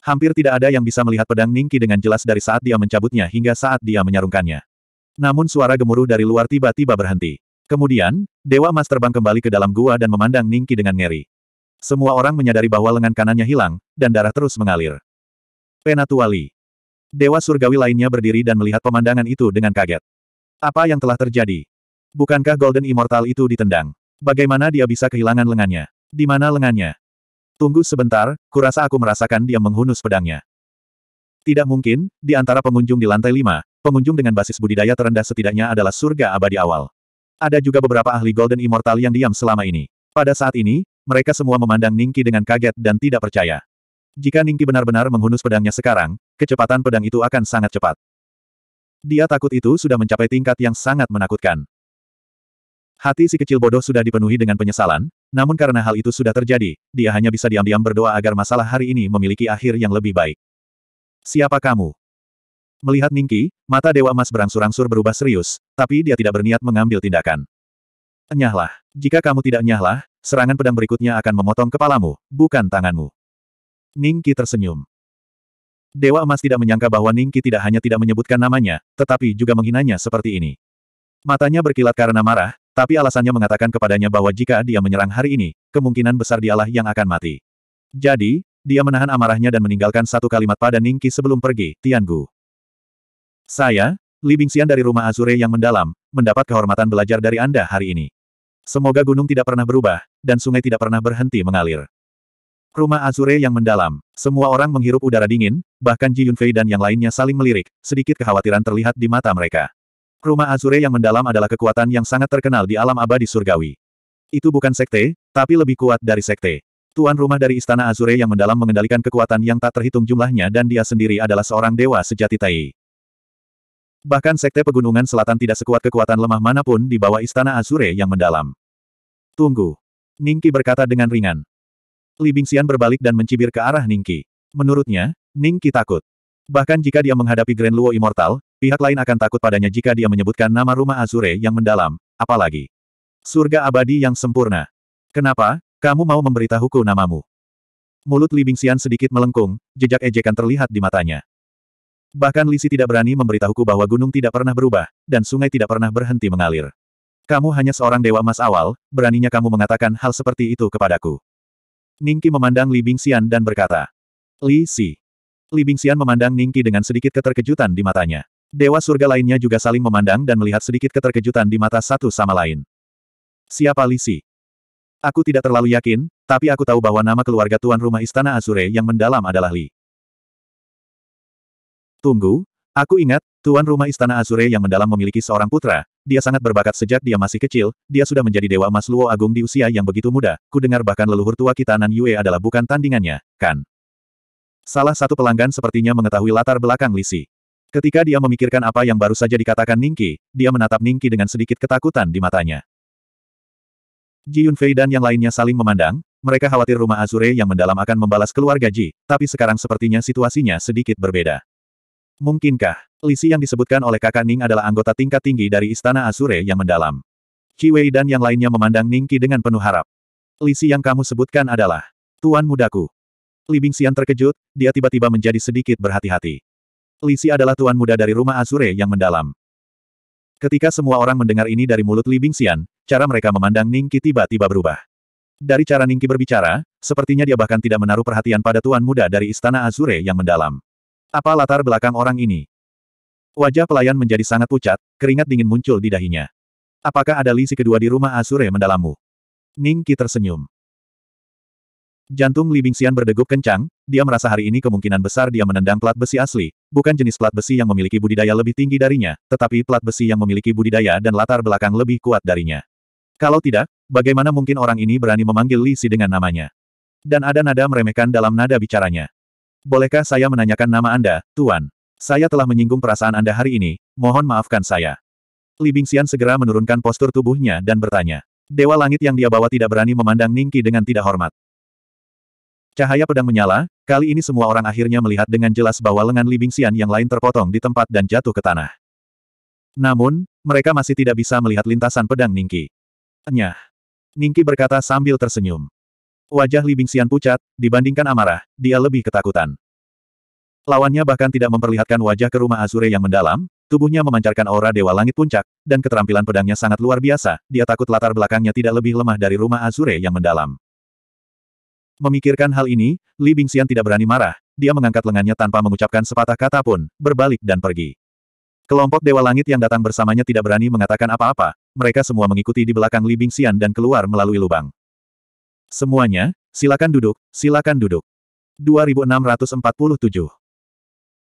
Hampir tidak ada yang bisa melihat pedang Ningki dengan jelas dari saat dia mencabutnya hingga saat dia menyarungkannya. Namun suara gemuruh dari luar tiba-tiba berhenti. Kemudian, Dewa Mas terbang kembali ke dalam gua dan memandang Ningki dengan ngeri. Semua orang menyadari bahwa lengan kanannya hilang, dan darah terus mengalir. Penatuali. Dewa surgawi lainnya berdiri dan melihat pemandangan itu dengan kaget. Apa yang telah terjadi? Bukankah Golden Immortal itu ditendang? Bagaimana dia bisa kehilangan lengannya? Di mana lengannya? Tunggu sebentar, kurasa aku merasakan dia menghunus pedangnya. Tidak mungkin, di antara pengunjung di lantai lima, pengunjung dengan basis budidaya terendah setidaknya adalah surga abadi awal. Ada juga beberapa ahli Golden Immortal yang diam selama ini. Pada saat ini, mereka semua memandang Ningki dengan kaget dan tidak percaya. Jika Ningki benar-benar menghunus pedangnya sekarang, kecepatan pedang itu akan sangat cepat. Dia takut itu sudah mencapai tingkat yang sangat menakutkan. Hati si kecil bodoh sudah dipenuhi dengan penyesalan, namun karena hal itu sudah terjadi, dia hanya bisa diam-diam berdoa agar masalah hari ini memiliki akhir yang lebih baik. Siapa kamu? Melihat Ningki, mata Dewa Emas berangsur-angsur berubah serius, tapi dia tidak berniat mengambil tindakan. Nyahlah. Jika kamu tidak nyahlah, serangan pedang berikutnya akan memotong kepalamu, bukan tanganmu. Ningki tersenyum. Dewa Emas tidak menyangka bahwa Ningki tidak hanya tidak menyebutkan namanya, tetapi juga menghinanya seperti ini. Matanya berkilat karena marah, tapi alasannya mengatakan kepadanya bahwa jika dia menyerang hari ini, kemungkinan besar dialah yang akan mati. Jadi, dia menahan amarahnya dan meninggalkan satu kalimat pada Ningki sebelum pergi, Tiangu. Saya, Li Bingxian dari rumah Azure yang mendalam, mendapat kehormatan belajar dari Anda hari ini. Semoga gunung tidak pernah berubah, dan sungai tidak pernah berhenti mengalir. Rumah Azure yang mendalam, semua orang menghirup udara dingin, bahkan Ji Yunfei dan yang lainnya saling melirik, sedikit kekhawatiran terlihat di mata mereka. Rumah Azure yang mendalam adalah kekuatan yang sangat terkenal di alam abadi surgawi. Itu bukan sekte, tapi lebih kuat dari sekte. Tuan rumah dari Istana Azure yang mendalam mengendalikan kekuatan yang tak terhitung jumlahnya dan dia sendiri adalah seorang dewa sejati Tai. Bahkan Sekte Pegunungan Selatan tidak sekuat kekuatan lemah manapun di bawah Istana Azure yang mendalam. Tunggu. Ningki berkata dengan ringan. Li Bingxian berbalik dan mencibir ke arah Ningki. Menurutnya, Ningki takut. Bahkan jika dia menghadapi Grand Luo Immortal, pihak lain akan takut padanya jika dia menyebutkan nama rumah Azure yang mendalam, apalagi. Surga abadi yang sempurna. Kenapa, kamu mau memberitahuku namamu? Mulut Li Bingxian sedikit melengkung, jejak ejekan terlihat di matanya. Bahkan Lisi tidak berani memberitahuku bahwa gunung tidak pernah berubah, dan sungai tidak pernah berhenti mengalir. Kamu hanya seorang dewa emas awal, beraninya kamu mengatakan hal seperti itu kepadaku. Ningki memandang Li Bingxian dan berkata, Li Si. Li Bingxian memandang Ningki dengan sedikit keterkejutan di matanya. Dewa surga lainnya juga saling memandang dan melihat sedikit keterkejutan di mata satu sama lain. Siapa Li Si? Aku tidak terlalu yakin, tapi aku tahu bahwa nama keluarga tuan rumah istana Azure yang mendalam adalah Li. Tunggu, aku ingat, tuan rumah istana Azure yang mendalam memiliki seorang putra, dia sangat berbakat sejak dia masih kecil, dia sudah menjadi dewa emas Luo Agung di usia yang begitu muda, ku dengar bahkan leluhur tua kita Nan Yue adalah bukan tandingannya, kan? Salah satu pelanggan sepertinya mengetahui latar belakang Lisi. Ketika dia memikirkan apa yang baru saja dikatakan Ningki, dia menatap Ningki dengan sedikit ketakutan di matanya. Ji Yunfei dan yang lainnya saling memandang, mereka khawatir rumah Azure yang mendalam akan membalas keluarga Ji, tapi sekarang sepertinya situasinya sedikit berbeda. Mungkinkah, Lisi yang disebutkan oleh kakak Ning adalah anggota tingkat tinggi dari Istana Azure yang mendalam? Qi Wei dan yang lainnya memandang Ning Qi dengan penuh harap. Lisi yang kamu sebutkan adalah Tuan mudaku. Li Bingxian terkejut, dia tiba-tiba menjadi sedikit berhati-hati. Lisi adalah tuan muda dari rumah Azure yang mendalam. Ketika semua orang mendengar ini dari mulut Li Bingxian, cara mereka memandang Ning Qi tiba-tiba berubah. Dari cara Ning Ningki berbicara, sepertinya dia bahkan tidak menaruh perhatian pada tuan muda dari Istana Azure yang mendalam. Apa latar belakang orang ini? Wajah pelayan menjadi sangat pucat, keringat dingin muncul di dahinya. Apakah ada lisi kedua di rumah Asure mendalammu? Ning Qi tersenyum. Jantung Li Bingxian berdegup kencang, dia merasa hari ini kemungkinan besar dia menendang plat besi asli, bukan jenis plat besi yang memiliki budidaya lebih tinggi darinya, tetapi plat besi yang memiliki budidaya dan latar belakang lebih kuat darinya. Kalau tidak, bagaimana mungkin orang ini berani memanggil Li Si dengan namanya? Dan ada nada meremehkan dalam nada bicaranya. Bolehkah saya menanyakan nama Anda, Tuan? Saya telah menyinggung perasaan Anda hari ini, mohon maafkan saya. Li Bingxian segera menurunkan postur tubuhnya dan bertanya. Dewa langit yang dia bawa tidak berani memandang Ningki dengan tidak hormat. Cahaya pedang menyala, kali ini semua orang akhirnya melihat dengan jelas bahwa lengan Li Bingxian yang lain terpotong di tempat dan jatuh ke tanah. Namun, mereka masih tidak bisa melihat lintasan pedang Ningki. Nyah. Ningki berkata sambil tersenyum. Wajah Li Bingxian pucat, dibandingkan amarah, dia lebih ketakutan. Lawannya bahkan tidak memperlihatkan wajah ke rumah Azure yang mendalam, tubuhnya memancarkan aura Dewa Langit Puncak, dan keterampilan pedangnya sangat luar biasa, dia takut latar belakangnya tidak lebih lemah dari rumah Azure yang mendalam. Memikirkan hal ini, Li Bingxian tidak berani marah, dia mengangkat lengannya tanpa mengucapkan sepatah kata pun, berbalik dan pergi. Kelompok Dewa Langit yang datang bersamanya tidak berani mengatakan apa-apa, mereka semua mengikuti di belakang Li Bingxian dan keluar melalui lubang. Semuanya, silakan duduk, silakan duduk. 2647.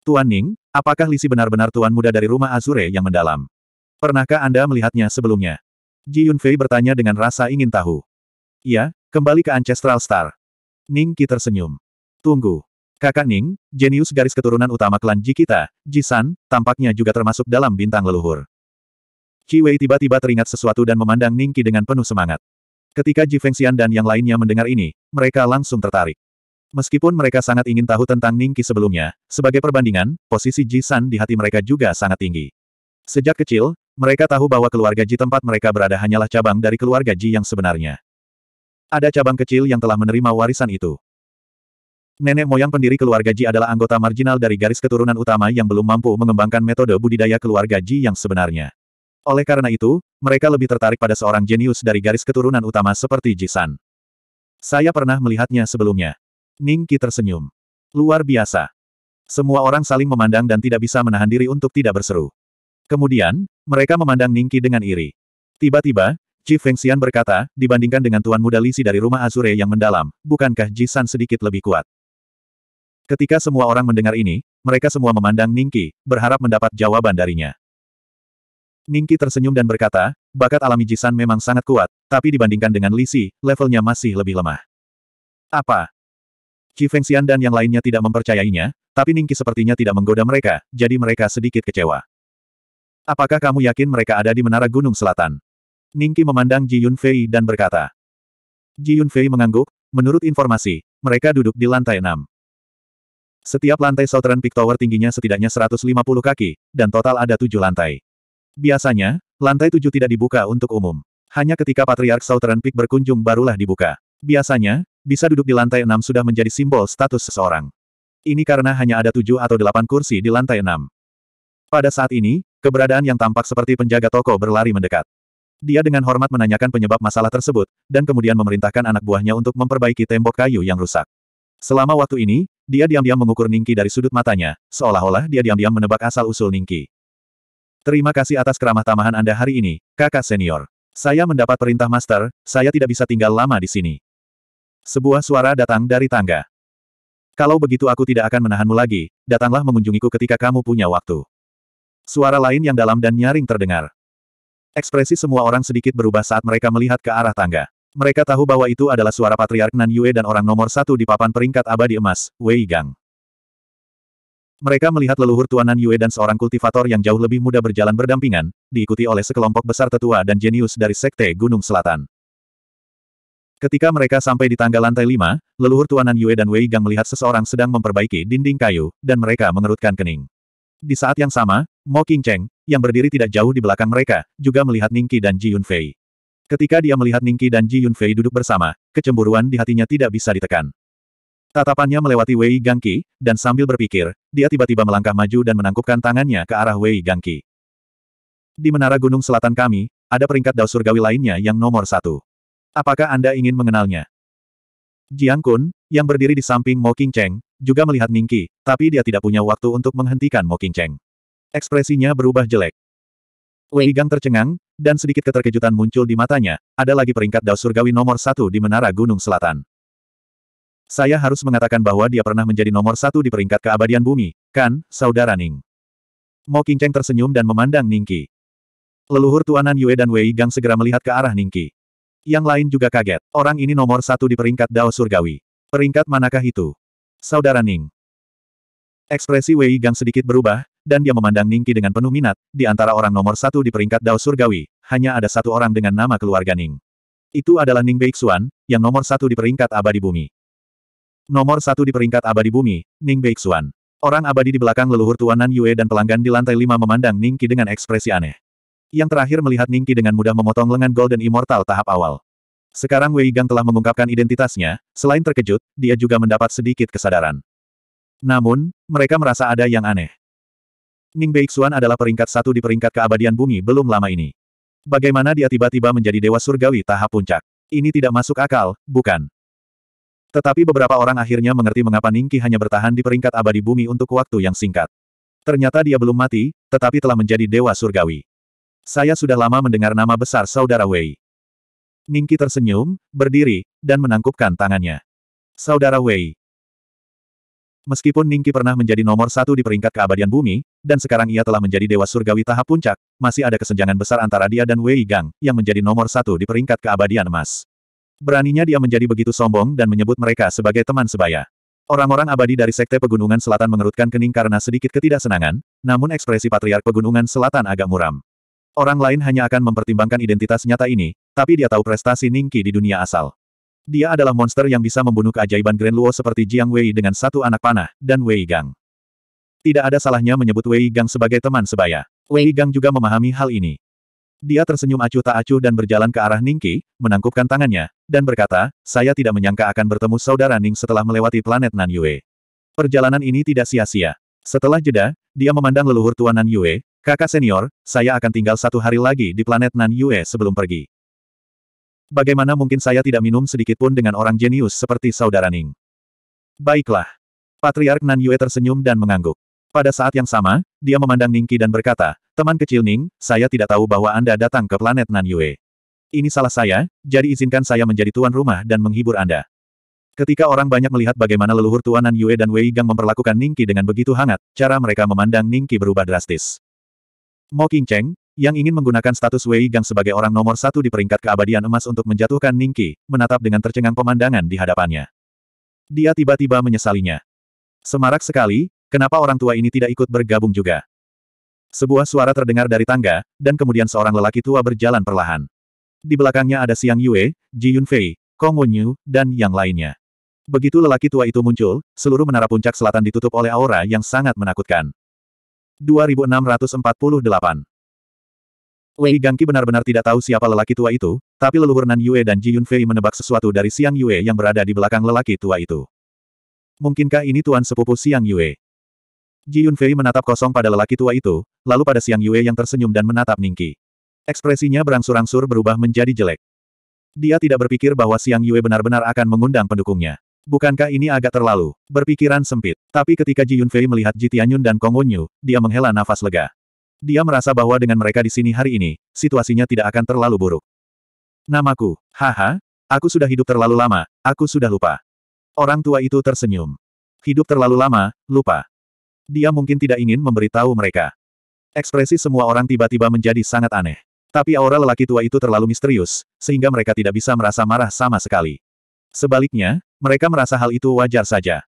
Tuan Ning, apakah Lisi benar-benar tuan muda dari rumah Azure yang mendalam? Pernahkah Anda melihatnya sebelumnya? Ji Yunfei bertanya dengan rasa ingin tahu. Ya, kembali ke Ancestral Star. Ning Qi tersenyum. Tunggu. Kakak Ning, jenius garis keturunan utama klan Ji kita, Ji San, tampaknya juga termasuk dalam bintang leluhur. Qi Wei tiba-tiba teringat sesuatu dan memandang Ning Qi dengan penuh semangat. Ketika Ji Fengxian dan yang lainnya mendengar ini, mereka langsung tertarik. Meskipun mereka sangat ingin tahu tentang Ningqi sebelumnya, sebagai perbandingan, posisi Ji San di hati mereka juga sangat tinggi. Sejak kecil, mereka tahu bahwa keluarga Ji tempat mereka berada hanyalah cabang dari keluarga Ji yang sebenarnya. Ada cabang kecil yang telah menerima warisan itu. Nenek moyang pendiri keluarga Ji adalah anggota marginal dari garis keturunan utama yang belum mampu mengembangkan metode budidaya keluarga Ji yang sebenarnya. Oleh karena itu, mereka lebih tertarik pada seorang jenius dari garis keturunan utama seperti Jisan. Saya pernah melihatnya sebelumnya. Ning Qi tersenyum. Luar biasa. Semua orang saling memandang dan tidak bisa menahan diri untuk tidak berseru. Kemudian, mereka memandang Ning Qi dengan iri. Tiba-tiba, Ji Feng Xian berkata, dibandingkan dengan Tuan Muda Lisi dari rumah Azure yang mendalam, bukankah Jisan sedikit lebih kuat? Ketika semua orang mendengar ini, mereka semua memandang Ningki, berharap mendapat jawaban darinya. Ningki tersenyum dan berkata, bakat alami Jisan memang sangat kuat, tapi dibandingkan dengan Lisi, levelnya masih lebih lemah. Apa? Qi Fengxian dan yang lainnya tidak mempercayainya, tapi Ningki sepertinya tidak menggoda mereka, jadi mereka sedikit kecewa. Apakah kamu yakin mereka ada di Menara Gunung Selatan? Ningki memandang Ji Yunfei dan berkata. Ji Yunfei mengangguk, menurut informasi, mereka duduk di lantai 6. Setiap lantai Southern Peak Tower tingginya setidaknya 150 kaki, dan total ada tujuh lantai. Biasanya, lantai tujuh tidak dibuka untuk umum. Hanya ketika Patriark Southern Peak berkunjung barulah dibuka. Biasanya, bisa duduk di lantai enam sudah menjadi simbol status seseorang. Ini karena hanya ada tujuh atau delapan kursi di lantai enam. Pada saat ini, keberadaan yang tampak seperti penjaga toko berlari mendekat. Dia dengan hormat menanyakan penyebab masalah tersebut, dan kemudian memerintahkan anak buahnya untuk memperbaiki tembok kayu yang rusak. Selama waktu ini, dia diam-diam mengukur Ningki dari sudut matanya, seolah-olah dia diam-diam menebak asal-usul Ningki. Terima kasih atas keramah tamahan Anda hari ini, kakak senior. Saya mendapat perintah master, saya tidak bisa tinggal lama di sini. Sebuah suara datang dari tangga. Kalau begitu aku tidak akan menahanmu lagi, datanglah mengunjungiku ketika kamu punya waktu. Suara lain yang dalam dan nyaring terdengar. Ekspresi semua orang sedikit berubah saat mereka melihat ke arah tangga. Mereka tahu bahwa itu adalah suara Patriark Nan Yue dan orang nomor satu di papan peringkat abadi emas, Wei Gang. Mereka melihat leluhur Tuanan Yue dan seorang kultivator yang jauh lebih muda berjalan berdampingan, diikuti oleh sekelompok besar tetua dan jenius dari Sekte Gunung Selatan. Ketika mereka sampai di tangga lantai lima, leluhur Tuanan Yue dan Wei Gang melihat seseorang sedang memperbaiki dinding kayu, dan mereka mengerutkan kening. Di saat yang sama, Mo King Cheng, yang berdiri tidak jauh di belakang mereka, juga melihat Ningqi dan Ji Yunfei. Ketika dia melihat Ningqi dan Ji Yunfei duduk bersama, kecemburuan di hatinya tidak bisa ditekan. Tatapannya melewati Wei Gangki, dan sambil berpikir, dia tiba-tiba melangkah maju dan menangkupkan tangannya ke arah Wei Gangki. Di menara gunung selatan kami, ada peringkat dao surgawi lainnya yang nomor satu. Apakah Anda ingin mengenalnya? Jiang Kun, yang berdiri di samping Mo Cheng, juga melihat Ningqi, tapi dia tidak punya waktu untuk menghentikan Mo Cheng. Ekspresinya berubah jelek. Wei Gang tercengang, dan sedikit keterkejutan muncul di matanya, ada lagi peringkat dao surgawi nomor satu di Menara Gunung Selatan. Saya harus mengatakan bahwa dia pernah menjadi nomor satu di peringkat keabadian bumi, kan, saudara Ning? Mo Qingcheng tersenyum dan memandang Ningki. Leluhur Tuanan Yue dan Wei Gang segera melihat ke arah Ningki. Yang lain juga kaget, orang ini nomor satu di peringkat Dao Surgawi. Peringkat manakah itu? Saudara Ning. Ekspresi Wei Gang sedikit berubah, dan dia memandang Ningki dengan penuh minat, di antara orang nomor satu di peringkat Dao Surgawi, hanya ada satu orang dengan nama keluarga Ning. Itu adalah Ning Beixuan, yang nomor satu di peringkat abadi bumi. Nomor satu di peringkat abadi bumi, Ning Beixuan. Orang abadi di belakang leluhur tuan Nan Yue dan pelanggan di lantai lima memandang Ning Qi dengan ekspresi aneh. Yang terakhir melihat Ning Qi dengan mudah memotong lengan Golden Immortal tahap awal. Sekarang Wei Gang telah mengungkapkan identitasnya, selain terkejut, dia juga mendapat sedikit kesadaran. Namun, mereka merasa ada yang aneh. Ning Beixuan adalah peringkat satu di peringkat keabadian bumi belum lama ini. Bagaimana dia tiba-tiba menjadi dewa surgawi tahap puncak? Ini tidak masuk akal, bukan? Tetapi beberapa orang akhirnya mengerti mengapa Ningki hanya bertahan di peringkat abadi bumi untuk waktu yang singkat. Ternyata dia belum mati, tetapi telah menjadi dewa surgawi. Saya sudah lama mendengar nama besar saudara Wei. Ningki tersenyum, berdiri, dan menangkupkan tangannya. Saudara Wei. Meskipun Ningki pernah menjadi nomor satu di peringkat keabadian bumi, dan sekarang ia telah menjadi dewa surgawi tahap puncak, masih ada kesenjangan besar antara dia dan Wei Gang, yang menjadi nomor satu di peringkat keabadian emas. Beraninya dia menjadi begitu sombong dan menyebut mereka sebagai teman sebaya. Orang-orang abadi dari Sekte Pegunungan Selatan mengerutkan kening karena sedikit ketidaksenangan, namun ekspresi Patriark Pegunungan Selatan agak muram. Orang lain hanya akan mempertimbangkan identitas nyata ini, tapi dia tahu prestasi Ningki di dunia asal. Dia adalah monster yang bisa membunuh keajaiban Grand Luo seperti Jiang Wei dengan satu anak panah, dan Wei Gang. Tidak ada salahnya menyebut Wei Gang sebagai teman sebaya. Wei Gang juga memahami hal ini. Dia tersenyum acuh tak acuh dan berjalan ke arah Ningki, menangkupkan tangannya, dan berkata, saya tidak menyangka akan bertemu saudara Ning setelah melewati planet Nan Yue. Perjalanan ini tidak sia-sia. Setelah jeda, dia memandang leluhur Tuan Nan Yue, kakak senior, saya akan tinggal satu hari lagi di planet Nan Yue sebelum pergi. Bagaimana mungkin saya tidak minum sedikit pun dengan orang jenius seperti saudara Ning? Baiklah. Patriark Nan Yue tersenyum dan mengangguk. Pada saat yang sama, dia memandang Ningki dan berkata, Teman kecil Ning, saya tidak tahu bahwa Anda datang ke planet Nan Yue. Ini salah saya, jadi izinkan saya menjadi tuan rumah dan menghibur Anda. Ketika orang banyak melihat bagaimana leluhur tuan Nan Yue dan Wei Gang memperlakukan Ningki dengan begitu hangat, cara mereka memandang Ningki berubah drastis. Mo Cheng, yang ingin menggunakan status Wei Gang sebagai orang nomor satu di peringkat keabadian emas untuk menjatuhkan Ningki, menatap dengan tercengang pemandangan di hadapannya. Dia tiba-tiba menyesalinya. Semarak sekali, kenapa orang tua ini tidak ikut bergabung juga? Sebuah suara terdengar dari tangga, dan kemudian seorang lelaki tua berjalan perlahan. Di belakangnya ada Siang Yue, Ji Yunfei, Kong Wenyu, dan yang lainnya. Begitu lelaki tua itu muncul, seluruh menara puncak selatan ditutup oleh aura yang sangat menakutkan. 2648 Wei Gangki benar-benar tidak tahu siapa lelaki tua itu, tapi leluhur Nan Yue dan Ji Yunfei menebak sesuatu dari Siang Yue yang berada di belakang lelaki tua itu. Mungkinkah ini tuan sepupu Siang Yue? Ji Yunfei menatap kosong pada lelaki tua itu, lalu pada Siang Yue yang tersenyum dan menatap Ningki. Ekspresinya berangsur-angsur berubah menjadi jelek. Dia tidak berpikir bahwa Siang Yue benar-benar akan mengundang pendukungnya. Bukankah ini agak terlalu berpikiran sempit? Tapi ketika Ji Yunfei melihat Ji Tianyun dan Kong Wonyu, dia menghela nafas lega. Dia merasa bahwa dengan mereka di sini hari ini, situasinya tidak akan terlalu buruk. Namaku, haha, aku sudah hidup terlalu lama, aku sudah lupa. Orang tua itu tersenyum. Hidup terlalu lama, lupa. Dia mungkin tidak ingin memberitahu mereka. Ekspresi semua orang tiba-tiba menjadi sangat aneh. Tapi aura lelaki tua itu terlalu misterius, sehingga mereka tidak bisa merasa marah sama sekali. Sebaliknya, mereka merasa hal itu wajar saja.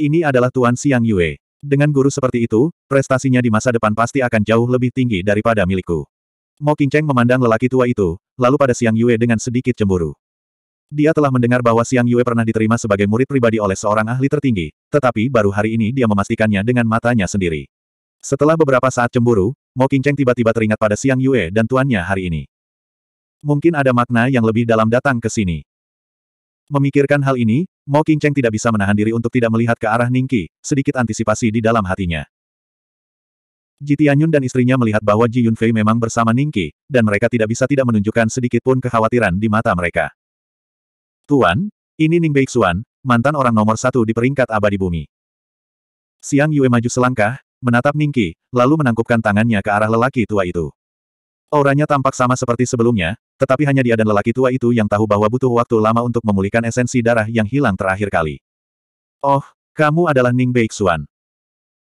Ini adalah Tuan Siang Yue. Dengan guru seperti itu, prestasinya di masa depan pasti akan jauh lebih tinggi daripada milikku. Mo Qingcheng memandang lelaki tua itu, lalu pada Siang Yue dengan sedikit cemburu. Dia telah mendengar bahwa Siang Yue pernah diterima sebagai murid pribadi oleh seorang ahli tertinggi, tetapi baru hari ini dia memastikannya dengan matanya sendiri. Setelah beberapa saat cemburu, Mo Qingcheng tiba-tiba teringat pada Siang Yue dan tuannya hari ini. Mungkin ada makna yang lebih dalam datang ke sini. Memikirkan hal ini, Mo Qingcheng tidak bisa menahan diri untuk tidak melihat ke arah Ningqi, sedikit antisipasi di dalam hatinya. Ji Tianyun dan istrinya melihat bahwa Ji Yunfei memang bersama Ningqi, dan mereka tidak bisa tidak menunjukkan sedikit pun kekhawatiran di mata mereka. Tuan, ini Ning Beixuan, mantan orang nomor satu di peringkat abadi bumi. Siang Yue maju selangkah, menatap Ning Ningki, lalu menangkupkan tangannya ke arah lelaki tua itu. Auranya tampak sama seperti sebelumnya, tetapi hanya dia dan lelaki tua itu yang tahu bahwa butuh waktu lama untuk memulihkan esensi darah yang hilang terakhir kali. Oh, kamu adalah Ning Beixuan.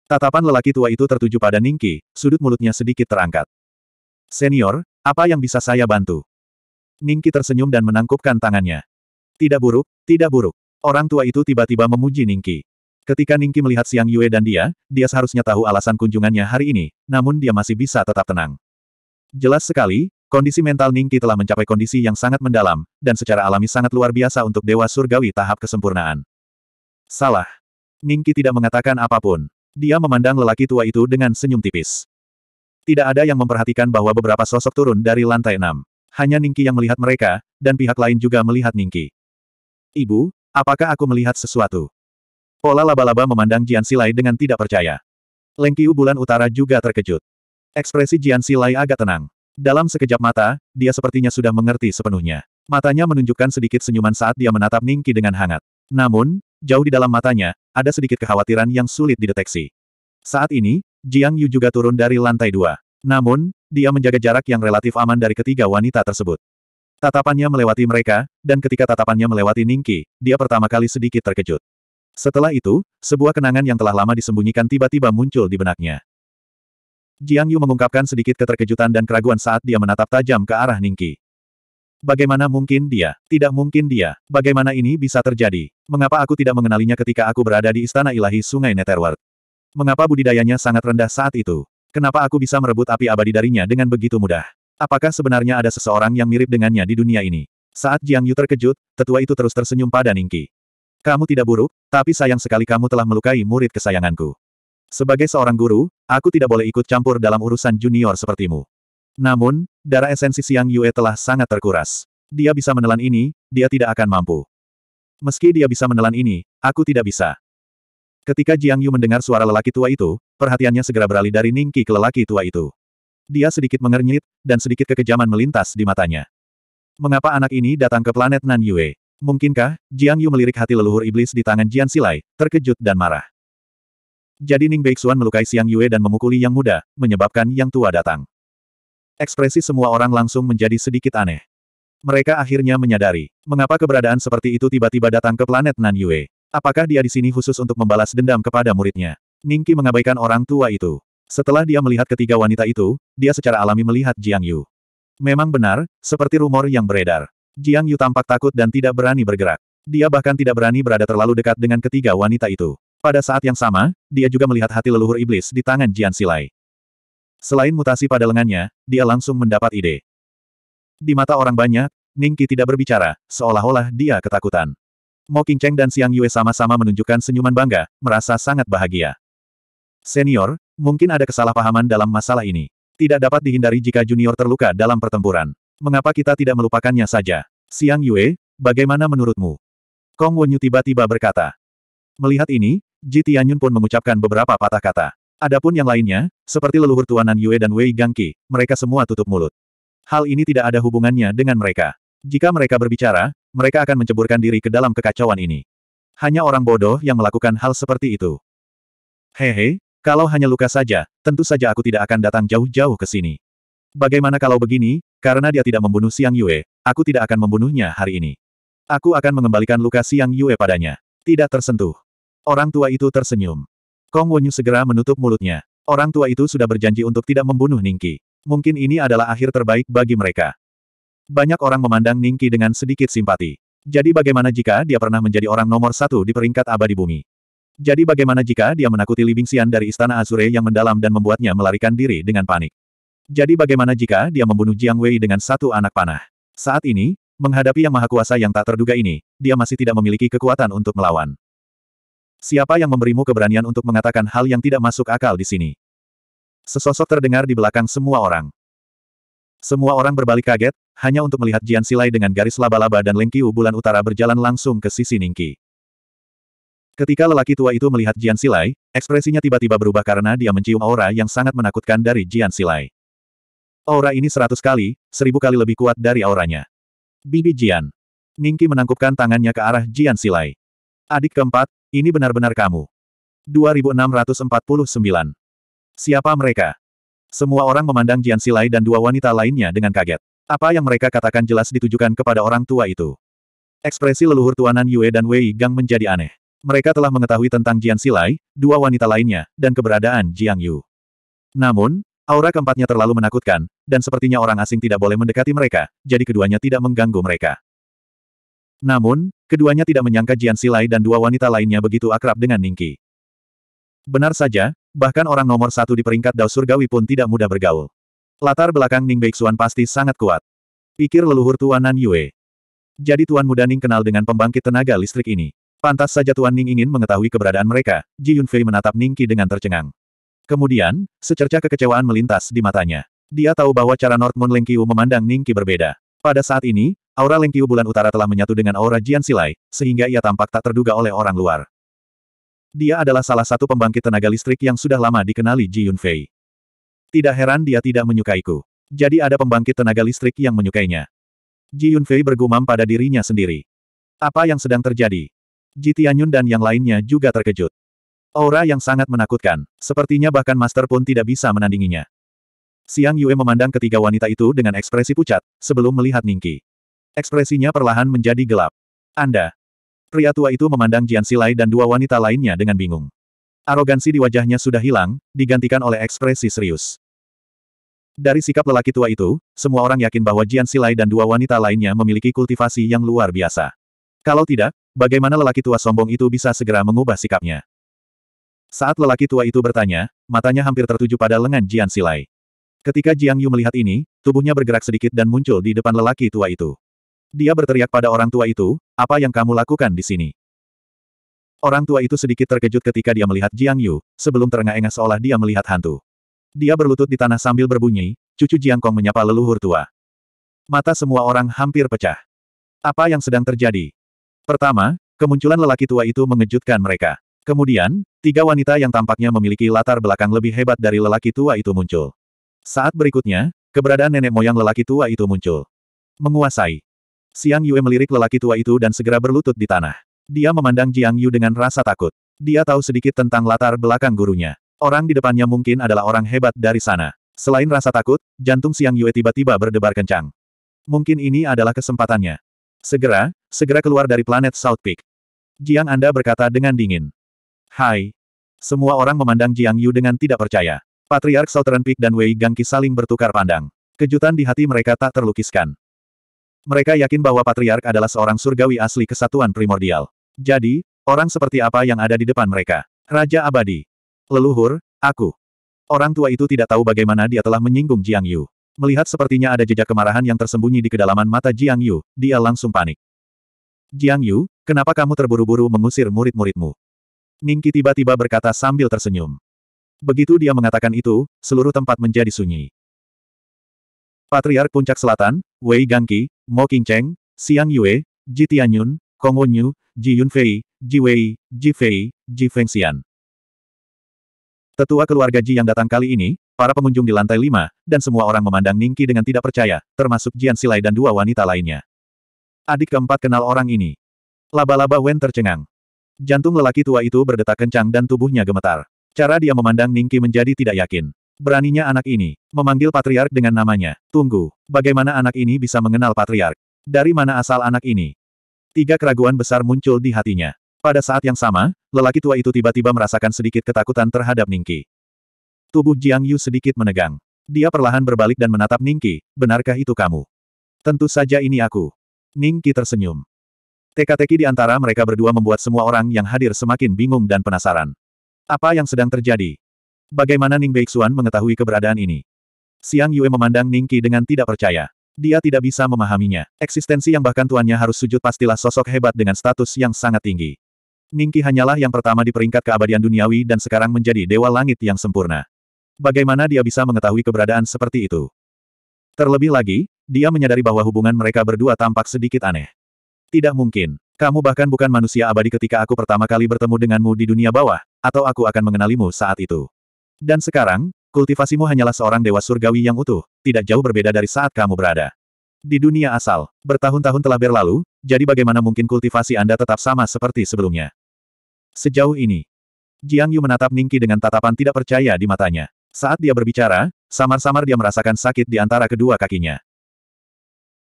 Tatapan lelaki tua itu tertuju pada Ning Ningki, sudut mulutnya sedikit terangkat. Senior, apa yang bisa saya bantu? Ningki tersenyum dan menangkupkan tangannya. Tidak buruk, tidak buruk. Orang tua itu tiba-tiba memuji Ningki. Ketika Ningki melihat Siang Yue dan dia, dia seharusnya tahu alasan kunjungannya hari ini, namun dia masih bisa tetap tenang. Jelas sekali, kondisi mental Ningki telah mencapai kondisi yang sangat mendalam, dan secara alami sangat luar biasa untuk Dewa Surgawi tahap kesempurnaan. Salah. Ningki tidak mengatakan apapun. Dia memandang lelaki tua itu dengan senyum tipis. Tidak ada yang memperhatikan bahwa beberapa sosok turun dari lantai enam. Hanya Ningki yang melihat mereka, dan pihak lain juga melihat Ningki. Ibu, apakah aku melihat sesuatu? Pola laba-laba memandang Jian Silai dengan tidak percaya. Lengkiu bulan utara juga terkejut. Ekspresi Jian Silai agak tenang. Dalam sekejap mata, dia sepertinya sudah mengerti sepenuhnya. Matanya menunjukkan sedikit senyuman saat dia menatap Ningki dengan hangat. Namun, jauh di dalam matanya, ada sedikit kekhawatiran yang sulit dideteksi. Saat ini, Jiang Yu juga turun dari lantai dua. Namun, dia menjaga jarak yang relatif aman dari ketiga wanita tersebut. Tatapannya melewati mereka, dan ketika tatapannya melewati Ningki, dia pertama kali sedikit terkejut. Setelah itu, sebuah kenangan yang telah lama disembunyikan tiba-tiba muncul di benaknya. Jiang Yu mengungkapkan sedikit keterkejutan dan keraguan saat dia menatap tajam ke arah Ningki. Bagaimana mungkin dia? Tidak mungkin dia. Bagaimana ini bisa terjadi? Mengapa aku tidak mengenalinya ketika aku berada di Istana Ilahi Sungai Netherworld? Mengapa budidayanya sangat rendah saat itu? Kenapa aku bisa merebut api abadi darinya dengan begitu mudah? Apakah sebenarnya ada seseorang yang mirip dengannya di dunia ini? Saat Jiang Yu terkejut, tetua itu terus tersenyum pada Ningki. Kamu tidak buruk, tapi sayang sekali kamu telah melukai murid kesayanganku. Sebagai seorang guru, aku tidak boleh ikut campur dalam urusan junior sepertimu. Namun, darah esensi Siang Yue telah sangat terkuras. Dia bisa menelan ini, dia tidak akan mampu. Meski dia bisa menelan ini, aku tidak bisa. Ketika Jiang Yu mendengar suara lelaki tua itu, perhatiannya segera beralih dari Ningki ke lelaki tua itu dia sedikit mengernyit, dan sedikit kekejaman melintas di matanya. Mengapa anak ini datang ke planet Nan Yue? Mungkinkah, Jiang Yu melirik hati leluhur iblis di tangan Jian Silai, terkejut dan marah. Jadi Ning Beixuan melukai Xiang Yue dan memukuli yang muda, menyebabkan yang tua datang. Ekspresi semua orang langsung menjadi sedikit aneh. Mereka akhirnya menyadari, mengapa keberadaan seperti itu tiba-tiba datang ke planet Nan Yue. Apakah dia di sini khusus untuk membalas dendam kepada muridnya? Ningki mengabaikan orang tua itu. Setelah dia melihat ketiga wanita itu, dia secara alami melihat Jiang Yu. Memang benar, seperti rumor yang beredar. Jiang Yu tampak takut dan tidak berani bergerak. Dia bahkan tidak berani berada terlalu dekat dengan ketiga wanita itu. Pada saat yang sama, dia juga melihat hati leluhur iblis di tangan Jian Silai. Selain mutasi pada lengannya, dia langsung mendapat ide. Di mata orang banyak, Ningki tidak berbicara, seolah-olah dia ketakutan. Mo Qingcheng dan Xiang Yue sama-sama menunjukkan senyuman bangga, merasa sangat bahagia. Senior, Mungkin ada kesalahpahaman dalam masalah ini. Tidak dapat dihindari jika junior terluka dalam pertempuran. Mengapa kita tidak melupakannya saja? Siang Yue, bagaimana menurutmu? Kong Wenyu tiba-tiba berkata. Melihat ini, Ji Tianyun pun mengucapkan beberapa patah kata. Adapun yang lainnya, seperti leluhur tuanan Yue dan Wei Gangki, mereka semua tutup mulut. Hal ini tidak ada hubungannya dengan mereka. Jika mereka berbicara, mereka akan menceburkan diri ke dalam kekacauan ini. Hanya orang bodoh yang melakukan hal seperti itu. Hehe, kalau hanya luka saja, tentu saja aku tidak akan datang jauh-jauh ke sini. Bagaimana kalau begini, karena dia tidak membunuh Siang Yue, aku tidak akan membunuhnya hari ini. Aku akan mengembalikan luka Siang Yue padanya. Tidak tersentuh. Orang tua itu tersenyum. Kong Wonyu segera menutup mulutnya. Orang tua itu sudah berjanji untuk tidak membunuh Ningki. Mungkin ini adalah akhir terbaik bagi mereka. Banyak orang memandang Ningki dengan sedikit simpati. Jadi bagaimana jika dia pernah menjadi orang nomor satu di peringkat abadi bumi? Jadi bagaimana jika dia menakuti Li Bingxian dari Istana Azure yang mendalam dan membuatnya melarikan diri dengan panik? Jadi bagaimana jika dia membunuh Jiang Wei dengan satu anak panah? Saat ini, menghadapi yang maha kuasa yang tak terduga ini, dia masih tidak memiliki kekuatan untuk melawan. Siapa yang memberimu keberanian untuk mengatakan hal yang tidak masuk akal di sini? Sesosok terdengar di belakang semua orang. Semua orang berbalik kaget, hanya untuk melihat Jian Silai dengan garis laba-laba dan Lengkiu bulan utara berjalan langsung ke sisi Ningki. Ketika lelaki tua itu melihat Jian Silai, ekspresinya tiba-tiba berubah karena dia mencium aura yang sangat menakutkan dari Jian Silai. Aura ini seratus kali, seribu kali lebih kuat dari auranya. Bibi Jian. Ningki menangkupkan tangannya ke arah Jian Silai. Adik keempat, ini benar-benar kamu. 2649. Siapa mereka? Semua orang memandang Jian Silai dan dua wanita lainnya dengan kaget. Apa yang mereka katakan jelas ditujukan kepada orang tua itu. Ekspresi leluhur tuanan Yue dan Wei Gang menjadi aneh. Mereka telah mengetahui tentang Jian Silai, dua wanita lainnya, dan keberadaan Jiang Yu. Namun, aura keempatnya terlalu menakutkan, dan sepertinya orang asing tidak boleh mendekati mereka, jadi keduanya tidak mengganggu mereka. Namun, keduanya tidak menyangka Jian Silai dan dua wanita lainnya begitu akrab dengan Ningki. Benar saja, bahkan orang nomor satu di peringkat Dao Surgawi pun tidak mudah bergaul. Latar belakang Ning Beixuan pasti sangat kuat. Pikir leluhur Tuan Nan Yue. Jadi Tuan Muda Ning kenal dengan pembangkit tenaga listrik ini. Pantas saja Tuan Ning ingin mengetahui keberadaan mereka, Ji Yunfei menatap Ningki dengan tercengang. Kemudian, secerca kekecewaan melintas di matanya. Dia tahu bahwa cara North Moon Lengkiu memandang Ningki berbeda. Pada saat ini, aura Lengkiu bulan utara telah menyatu dengan aura Jian Silai, sehingga ia tampak tak terduga oleh orang luar. Dia adalah salah satu pembangkit tenaga listrik yang sudah lama dikenali Ji Yunfei. Tidak heran dia tidak menyukaiku. Jadi ada pembangkit tenaga listrik yang menyukainya. Ji Yunfei bergumam pada dirinya sendiri. Apa yang sedang terjadi? Jitianyun dan yang lainnya juga terkejut. Aura yang sangat menakutkan, sepertinya bahkan master pun tidak bisa menandinginya. Siang Yue memandang ketiga wanita itu dengan ekspresi pucat, sebelum melihat Ningki. Ekspresinya perlahan menjadi gelap. Anda. Pria tua itu memandang Jian Silai dan dua wanita lainnya dengan bingung. Arogansi di wajahnya sudah hilang, digantikan oleh ekspresi serius. Dari sikap lelaki tua itu, semua orang yakin bahwa Jian Silai dan dua wanita lainnya memiliki kultivasi yang luar biasa. Kalau tidak, bagaimana lelaki tua sombong itu bisa segera mengubah sikapnya? Saat lelaki tua itu bertanya, matanya hampir tertuju pada lengan Jian Silai. Ketika Jiang Yu melihat ini, tubuhnya bergerak sedikit dan muncul di depan lelaki tua itu. Dia berteriak pada orang tua itu, apa yang kamu lakukan di sini? Orang tua itu sedikit terkejut ketika dia melihat Jiang Yu, sebelum terengah-engah seolah dia melihat hantu. Dia berlutut di tanah sambil berbunyi, cucu Jiang Kong menyapa leluhur tua. Mata semua orang hampir pecah. Apa yang sedang terjadi? Pertama, kemunculan lelaki tua itu mengejutkan mereka. Kemudian, tiga wanita yang tampaknya memiliki latar belakang lebih hebat dari lelaki tua itu muncul. Saat berikutnya, keberadaan nenek moyang lelaki tua itu muncul. Menguasai. Siang Yue melirik lelaki tua itu dan segera berlutut di tanah. Dia memandang Jiang Yu dengan rasa takut. Dia tahu sedikit tentang latar belakang gurunya. Orang di depannya mungkin adalah orang hebat dari sana. Selain rasa takut, jantung Siang Yue tiba-tiba berdebar kencang. Mungkin ini adalah kesempatannya. Segera, segera keluar dari planet South Peak. Jiang Anda berkata dengan dingin. Hai. Semua orang memandang Jiang Yu dengan tidak percaya. Patriark Southern Peak dan Wei Gangki saling bertukar pandang. Kejutan di hati mereka tak terlukiskan. Mereka yakin bahwa Patriark adalah seorang surgawi asli kesatuan primordial. Jadi, orang seperti apa yang ada di depan mereka? Raja abadi. Leluhur, aku. Orang tua itu tidak tahu bagaimana dia telah menyinggung Jiang Yu. Melihat sepertinya ada jejak kemarahan yang tersembunyi di kedalaman mata Jiang Yu, dia langsung panik. Jiang Yu, kenapa kamu terburu-buru mengusir murid-muridmu? Ningki tiba-tiba berkata sambil tersenyum. Begitu dia mengatakan itu, seluruh tempat menjadi sunyi. Patriark Puncak Selatan, Wei Gangqi, Mo Qingcheng, Xiang Yue, Ji Tianyun, Kong Wonyu, Ji Yunfei, Ji Wei, Ji Fei, Ji Fengxian. Tetua keluarga Ji yang datang kali ini, para pengunjung di lantai lima, dan semua orang memandang Ningki dengan tidak percaya, termasuk Jian Silai dan dua wanita lainnya. Adik keempat kenal orang ini. Laba-laba Wen tercengang. Jantung lelaki tua itu berdetak kencang dan tubuhnya gemetar. Cara dia memandang Ningki menjadi tidak yakin. Beraninya anak ini, memanggil patriark dengan namanya. Tunggu, bagaimana anak ini bisa mengenal patriark? Dari mana asal anak ini? Tiga keraguan besar muncul di hatinya. Pada saat yang sama, lelaki tua itu tiba-tiba merasakan sedikit ketakutan terhadap Ningki. Tubuh Jiang Yu sedikit menegang. Dia perlahan berbalik dan menatap Ningki, benarkah itu kamu? Tentu saja ini aku. Ningki tersenyum. Teka-teki di antara mereka berdua membuat semua orang yang hadir semakin bingung dan penasaran. Apa yang sedang terjadi? Bagaimana Ning Beixuan mengetahui keberadaan ini? Siang Yue memandang Ningki dengan tidak percaya. Dia tidak bisa memahaminya. Eksistensi yang bahkan tuannya harus sujud pastilah sosok hebat dengan status yang sangat tinggi. Ningki hanyalah yang pertama di peringkat keabadian duniawi dan sekarang menjadi dewa langit yang sempurna. Bagaimana dia bisa mengetahui keberadaan seperti itu? Terlebih lagi, dia menyadari bahwa hubungan mereka berdua tampak sedikit aneh. Tidak mungkin. Kamu bahkan bukan manusia abadi ketika aku pertama kali bertemu denganmu di dunia bawah, atau aku akan mengenalimu saat itu. Dan sekarang, kultivasimu hanyalah seorang dewa surgawi yang utuh, tidak jauh berbeda dari saat kamu berada. Di dunia asal, bertahun-tahun telah berlalu, jadi bagaimana mungkin kultivasi Anda tetap sama seperti sebelumnya? Sejauh ini, Jiang Yu menatap Ningki dengan tatapan tidak percaya di matanya. Saat dia berbicara, samar-samar dia merasakan sakit di antara kedua kakinya.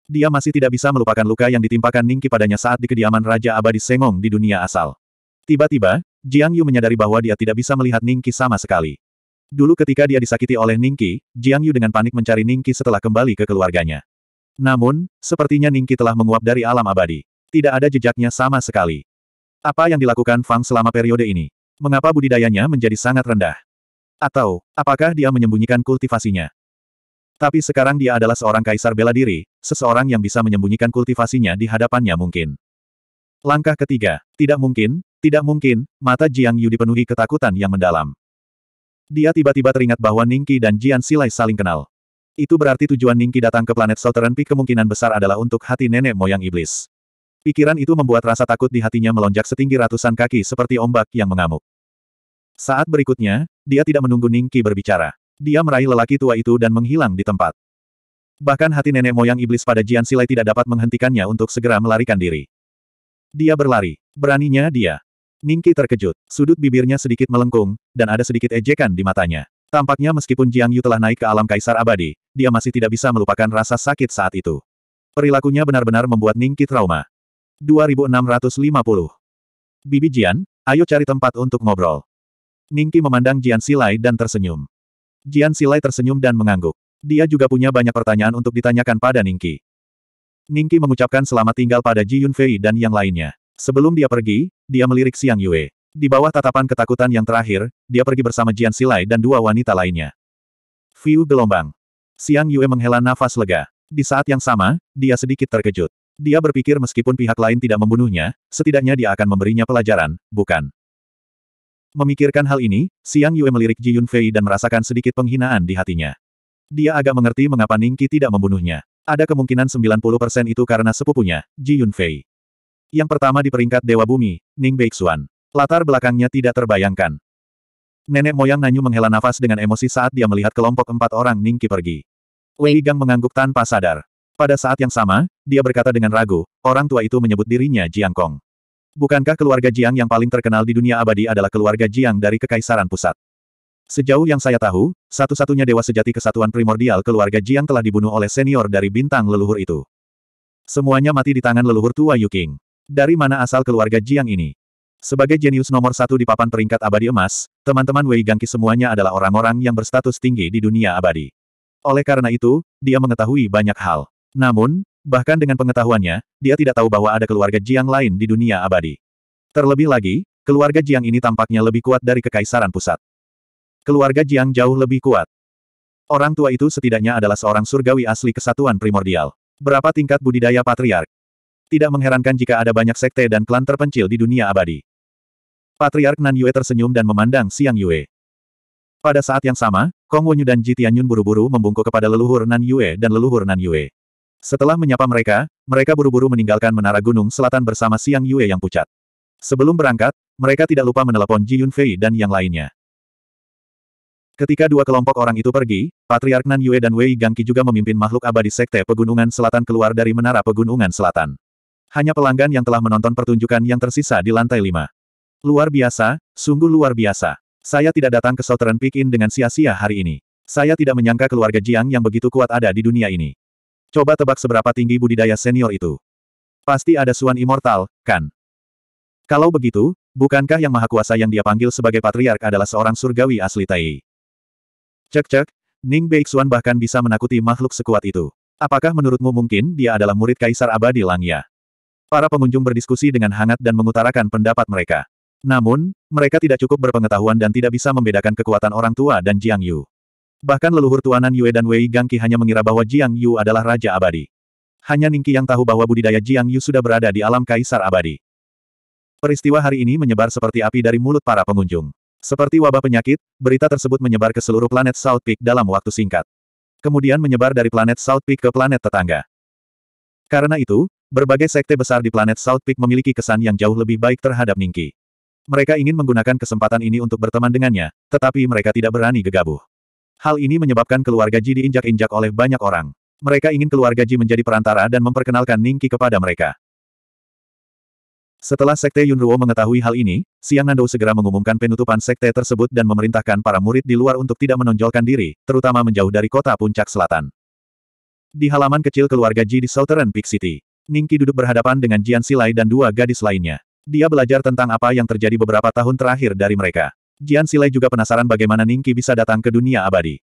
Dia masih tidak bisa melupakan luka yang ditimpakan Ningki padanya saat di kediaman Raja Abadi Sengong di dunia asal. Tiba-tiba, Jiang Yu menyadari bahwa dia tidak bisa melihat Ningki sama sekali. Dulu ketika dia disakiti oleh Ningki, Jiang Yu dengan panik mencari Ningki setelah kembali ke keluarganya. Namun, sepertinya Ningki telah menguap dari alam abadi. Tidak ada jejaknya sama sekali. Apa yang dilakukan Fang selama periode ini? Mengapa budidayanya menjadi sangat rendah? Atau, apakah dia menyembunyikan kultivasinya? Tapi sekarang dia adalah seorang kaisar bela diri, seseorang yang bisa menyembunyikan kultivasinya di hadapannya mungkin. Langkah ketiga, tidak mungkin, tidak mungkin, mata Jiang Yu dipenuhi ketakutan yang mendalam. Dia tiba-tiba teringat bahwa Ningki dan Jian Silai saling kenal. Itu berarti tujuan Ningki datang ke planet Southern Peak kemungkinan besar adalah untuk hati nenek moyang iblis. Pikiran itu membuat rasa takut di hatinya melonjak setinggi ratusan kaki seperti ombak yang mengamuk. Saat berikutnya, dia tidak menunggu Ningki berbicara. Dia meraih lelaki tua itu dan menghilang di tempat. Bahkan hati nenek moyang iblis pada Jian Silai tidak dapat menghentikannya untuk segera melarikan diri. Dia berlari. Beraninya dia. Ningki terkejut. Sudut bibirnya sedikit melengkung, dan ada sedikit ejekan di matanya. Tampaknya meskipun Jiang Yu telah naik ke alam kaisar abadi, dia masih tidak bisa melupakan rasa sakit saat itu. Perilakunya benar-benar membuat Ningki trauma. 2650 Bibi Jian, ayo cari tempat untuk ngobrol. Ningki memandang Jian Silai dan tersenyum. Jian Silai tersenyum dan mengangguk. Dia juga punya banyak pertanyaan untuk ditanyakan pada Ningki. Ningki mengucapkan selamat tinggal pada Ji Yunfei dan yang lainnya. Sebelum dia pergi, dia melirik Xiang Yue. Di bawah tatapan ketakutan yang terakhir, dia pergi bersama Jian Silai dan dua wanita lainnya. View gelombang. Xiang Yue menghela nafas lega. Di saat yang sama, dia sedikit terkejut. Dia berpikir meskipun pihak lain tidak membunuhnya, setidaknya dia akan memberinya pelajaran, bukan? Memikirkan hal ini, Siang Yue melirik Ji Yunfei dan merasakan sedikit penghinaan di hatinya. Dia agak mengerti mengapa Ningki tidak membunuhnya. Ada kemungkinan 90% itu karena sepupunya, Ji Yunfei. Yang pertama di peringkat Dewa Bumi, Ning Beixuan. Latar belakangnya tidak terbayangkan. Nenek moyang Nanyu menghela nafas dengan emosi saat dia melihat kelompok empat orang Ningki pergi. Wei Gang mengangguk tanpa sadar. Pada saat yang sama, dia berkata dengan ragu, orang tua itu menyebut dirinya Jiang Kong. Bukankah keluarga Jiang yang paling terkenal di dunia abadi adalah keluarga Jiang dari Kekaisaran Pusat? Sejauh yang saya tahu, satu-satunya dewa sejati kesatuan primordial keluarga Jiang telah dibunuh oleh senior dari bintang leluhur itu. Semuanya mati di tangan leluhur tua Yu Dari mana asal keluarga Jiang ini? Sebagai jenius nomor satu di papan peringkat abadi emas, teman-teman Wei Gangki semuanya adalah orang-orang yang berstatus tinggi di dunia abadi. Oleh karena itu, dia mengetahui banyak hal. Namun, Bahkan dengan pengetahuannya, dia tidak tahu bahwa ada keluarga Jiang lain di dunia abadi. Terlebih lagi, keluarga Jiang ini tampaknya lebih kuat dari kekaisaran pusat. Keluarga Jiang jauh lebih kuat. Orang tua itu setidaknya adalah seorang surgawi asli kesatuan primordial. Berapa tingkat budidaya patriark? Tidak mengherankan jika ada banyak sekte dan klan terpencil di dunia abadi. Patriark Nan Yue tersenyum dan memandang Siang Yue. Pada saat yang sama, Kong Wenyu dan Ji Tianyun buru-buru membungkuk kepada leluhur Nan Yue dan leluhur Nan Yue. Setelah menyapa mereka, mereka buru-buru meninggalkan menara gunung selatan bersama Siang Yue yang pucat. Sebelum berangkat, mereka tidak lupa menelepon Ji Yunfei dan yang lainnya. Ketika dua kelompok orang itu pergi, Patriark Nan Yue dan Wei Gangqi juga memimpin makhluk abadi Sekte Pegunungan Selatan keluar dari Menara Pegunungan Selatan. Hanya pelanggan yang telah menonton pertunjukan yang tersisa di lantai lima. Luar biasa, sungguh luar biasa. Saya tidak datang ke Southern Peak Inn dengan sia-sia hari ini. Saya tidak menyangka keluarga Jiang yang begitu kuat ada di dunia ini. Coba tebak seberapa tinggi budidaya senior itu. Pasti ada Suan Immortal, kan? Kalau begitu, bukankah yang maha kuasa yang dia panggil sebagai patriark adalah seorang surgawi asli Tai? Cek-cek, Ning Beixuan bahkan bisa menakuti makhluk sekuat itu. Apakah menurutmu mungkin dia adalah murid Kaisar Abadi Langya? Para pengunjung berdiskusi dengan hangat dan mengutarakan pendapat mereka. Namun, mereka tidak cukup berpengetahuan dan tidak bisa membedakan kekuatan orang tua dan Jiang Yu. Bahkan leluhur tuanan Yue dan Wei Gangki hanya mengira bahwa Jiang Yu adalah Raja Abadi. Hanya Ningki yang tahu bahwa budidaya Jiang Yu sudah berada di alam Kaisar Abadi. Peristiwa hari ini menyebar seperti api dari mulut para pengunjung. Seperti wabah penyakit, berita tersebut menyebar ke seluruh planet South Peak dalam waktu singkat. Kemudian menyebar dari planet South Peak ke planet tetangga. Karena itu, berbagai sekte besar di planet South Peak memiliki kesan yang jauh lebih baik terhadap Ningki. Mereka ingin menggunakan kesempatan ini untuk berteman dengannya, tetapi mereka tidak berani gegabah. Hal ini menyebabkan keluarga Ji diinjak-injak oleh banyak orang. Mereka ingin keluarga Ji menjadi perantara dan memperkenalkan Ningki kepada mereka. Setelah Sekte Yunruo mengetahui hal ini, Siang Nandou segera mengumumkan penutupan sekte tersebut dan memerintahkan para murid di luar untuk tidak menonjolkan diri, terutama menjauh dari kota puncak selatan. Di halaman kecil keluarga Ji di Southern Peak City, Ningki duduk berhadapan dengan Jian Silai dan dua gadis lainnya. Dia belajar tentang apa yang terjadi beberapa tahun terakhir dari mereka. Jian Silai juga penasaran bagaimana Ningki bisa datang ke dunia abadi.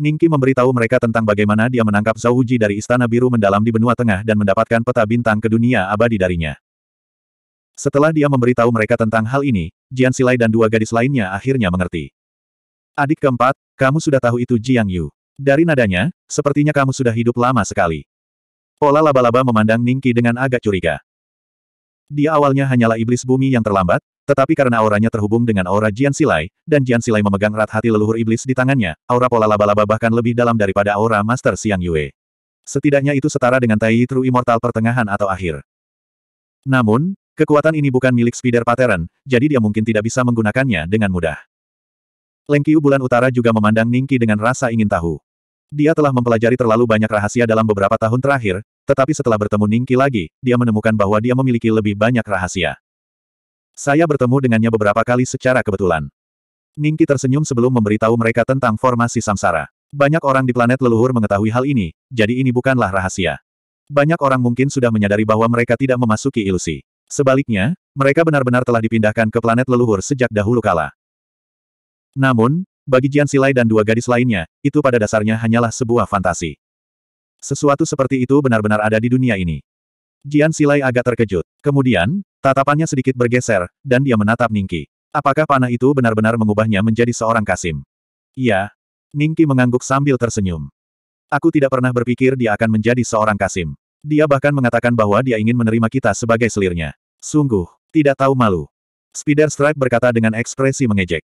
Ningki memberitahu mereka tentang bagaimana dia menangkap Zhao Wuji dari Istana Biru mendalam di benua tengah dan mendapatkan peta bintang ke dunia abadi darinya. Setelah dia memberitahu mereka tentang hal ini, Jian Silai dan dua gadis lainnya akhirnya mengerti. Adik keempat, kamu sudah tahu itu Jiang Yu. Dari nadanya, sepertinya kamu sudah hidup lama sekali. Pola laba-laba memandang Ningki dengan agak curiga. Dia awalnya hanyalah iblis bumi yang terlambat, tetapi karena auranya terhubung dengan aura Jian Silai, dan Jian Silai memegang rat hati leluhur iblis di tangannya, aura pola laba-laba bahkan lebih dalam daripada aura Master Siang Yue. Setidaknya itu setara dengan Tai True Immortal pertengahan atau akhir. Namun, kekuatan ini bukan milik Spider Pattern, jadi dia mungkin tidak bisa menggunakannya dengan mudah. Lengkiu bulan utara juga memandang Ningki dengan rasa ingin tahu. Dia telah mempelajari terlalu banyak rahasia dalam beberapa tahun terakhir, tetapi setelah bertemu Ningki lagi, dia menemukan bahwa dia memiliki lebih banyak rahasia. Saya bertemu dengannya beberapa kali secara kebetulan. Ningki tersenyum sebelum memberitahu mereka tentang formasi samsara. Banyak orang di planet leluhur mengetahui hal ini, jadi ini bukanlah rahasia. Banyak orang mungkin sudah menyadari bahwa mereka tidak memasuki ilusi. Sebaliknya, mereka benar-benar telah dipindahkan ke planet leluhur sejak dahulu kala. Namun, bagi Jian Silai dan dua gadis lainnya, itu pada dasarnya hanyalah sebuah fantasi. Sesuatu seperti itu benar-benar ada di dunia ini. Jian Silai agak terkejut. Kemudian, tatapannya sedikit bergeser, dan dia menatap Ningki. Apakah panah itu benar-benar mengubahnya menjadi seorang Kasim? Iya. Ningki mengangguk sambil tersenyum. Aku tidak pernah berpikir dia akan menjadi seorang Kasim. Dia bahkan mengatakan bahwa dia ingin menerima kita sebagai selirnya. Sungguh, tidak tahu malu. Spider Stripe berkata dengan ekspresi mengejek.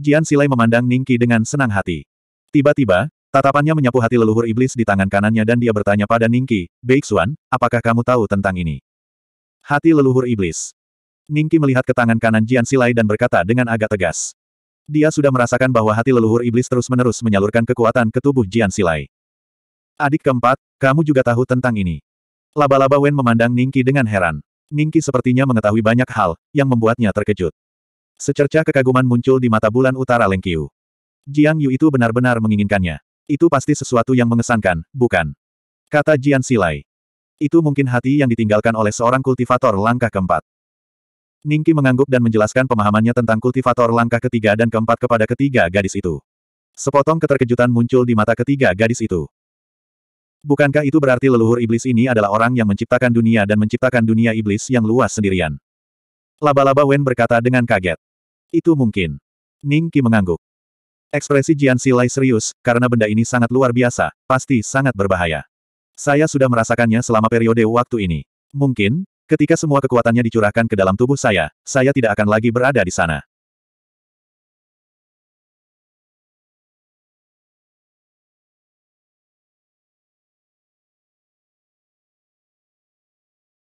Jian Silai memandang Ningki dengan senang hati. Tiba-tiba, Tatapannya menyapu hati leluhur iblis di tangan kanannya dan dia bertanya pada Ningki, Beixuan, apakah kamu tahu tentang ini? Hati leluhur iblis. Ningki melihat ke tangan kanan Jian Silai dan berkata dengan agak tegas. Dia sudah merasakan bahwa hati leluhur iblis terus-menerus menyalurkan kekuatan ke tubuh Jian Silai. Adik keempat, kamu juga tahu tentang ini. Laba-laba Wen memandang Ningki dengan heran. Ningki sepertinya mengetahui banyak hal, yang membuatnya terkejut. Secercah kekaguman muncul di mata bulan utara Lengkiu. Jiang Yu itu benar-benar menginginkannya. Itu pasti sesuatu yang mengesankan, bukan? Kata Jian Silai. Itu mungkin hati yang ditinggalkan oleh seorang kultivator langkah keempat. Ningki mengangguk dan menjelaskan pemahamannya tentang kultivator langkah ketiga dan keempat kepada ketiga gadis itu. Sepotong keterkejutan muncul di mata ketiga gadis itu. Bukankah itu berarti leluhur iblis ini adalah orang yang menciptakan dunia dan menciptakan dunia iblis yang luas sendirian? Laba-laba Wen berkata dengan kaget. Itu mungkin. Ningki mengangguk. Ekspresi Jian Silai serius, karena benda ini sangat luar biasa, pasti sangat berbahaya. Saya sudah merasakannya selama periode waktu ini. Mungkin, ketika semua kekuatannya dicurahkan ke dalam tubuh saya, saya tidak akan lagi berada di sana.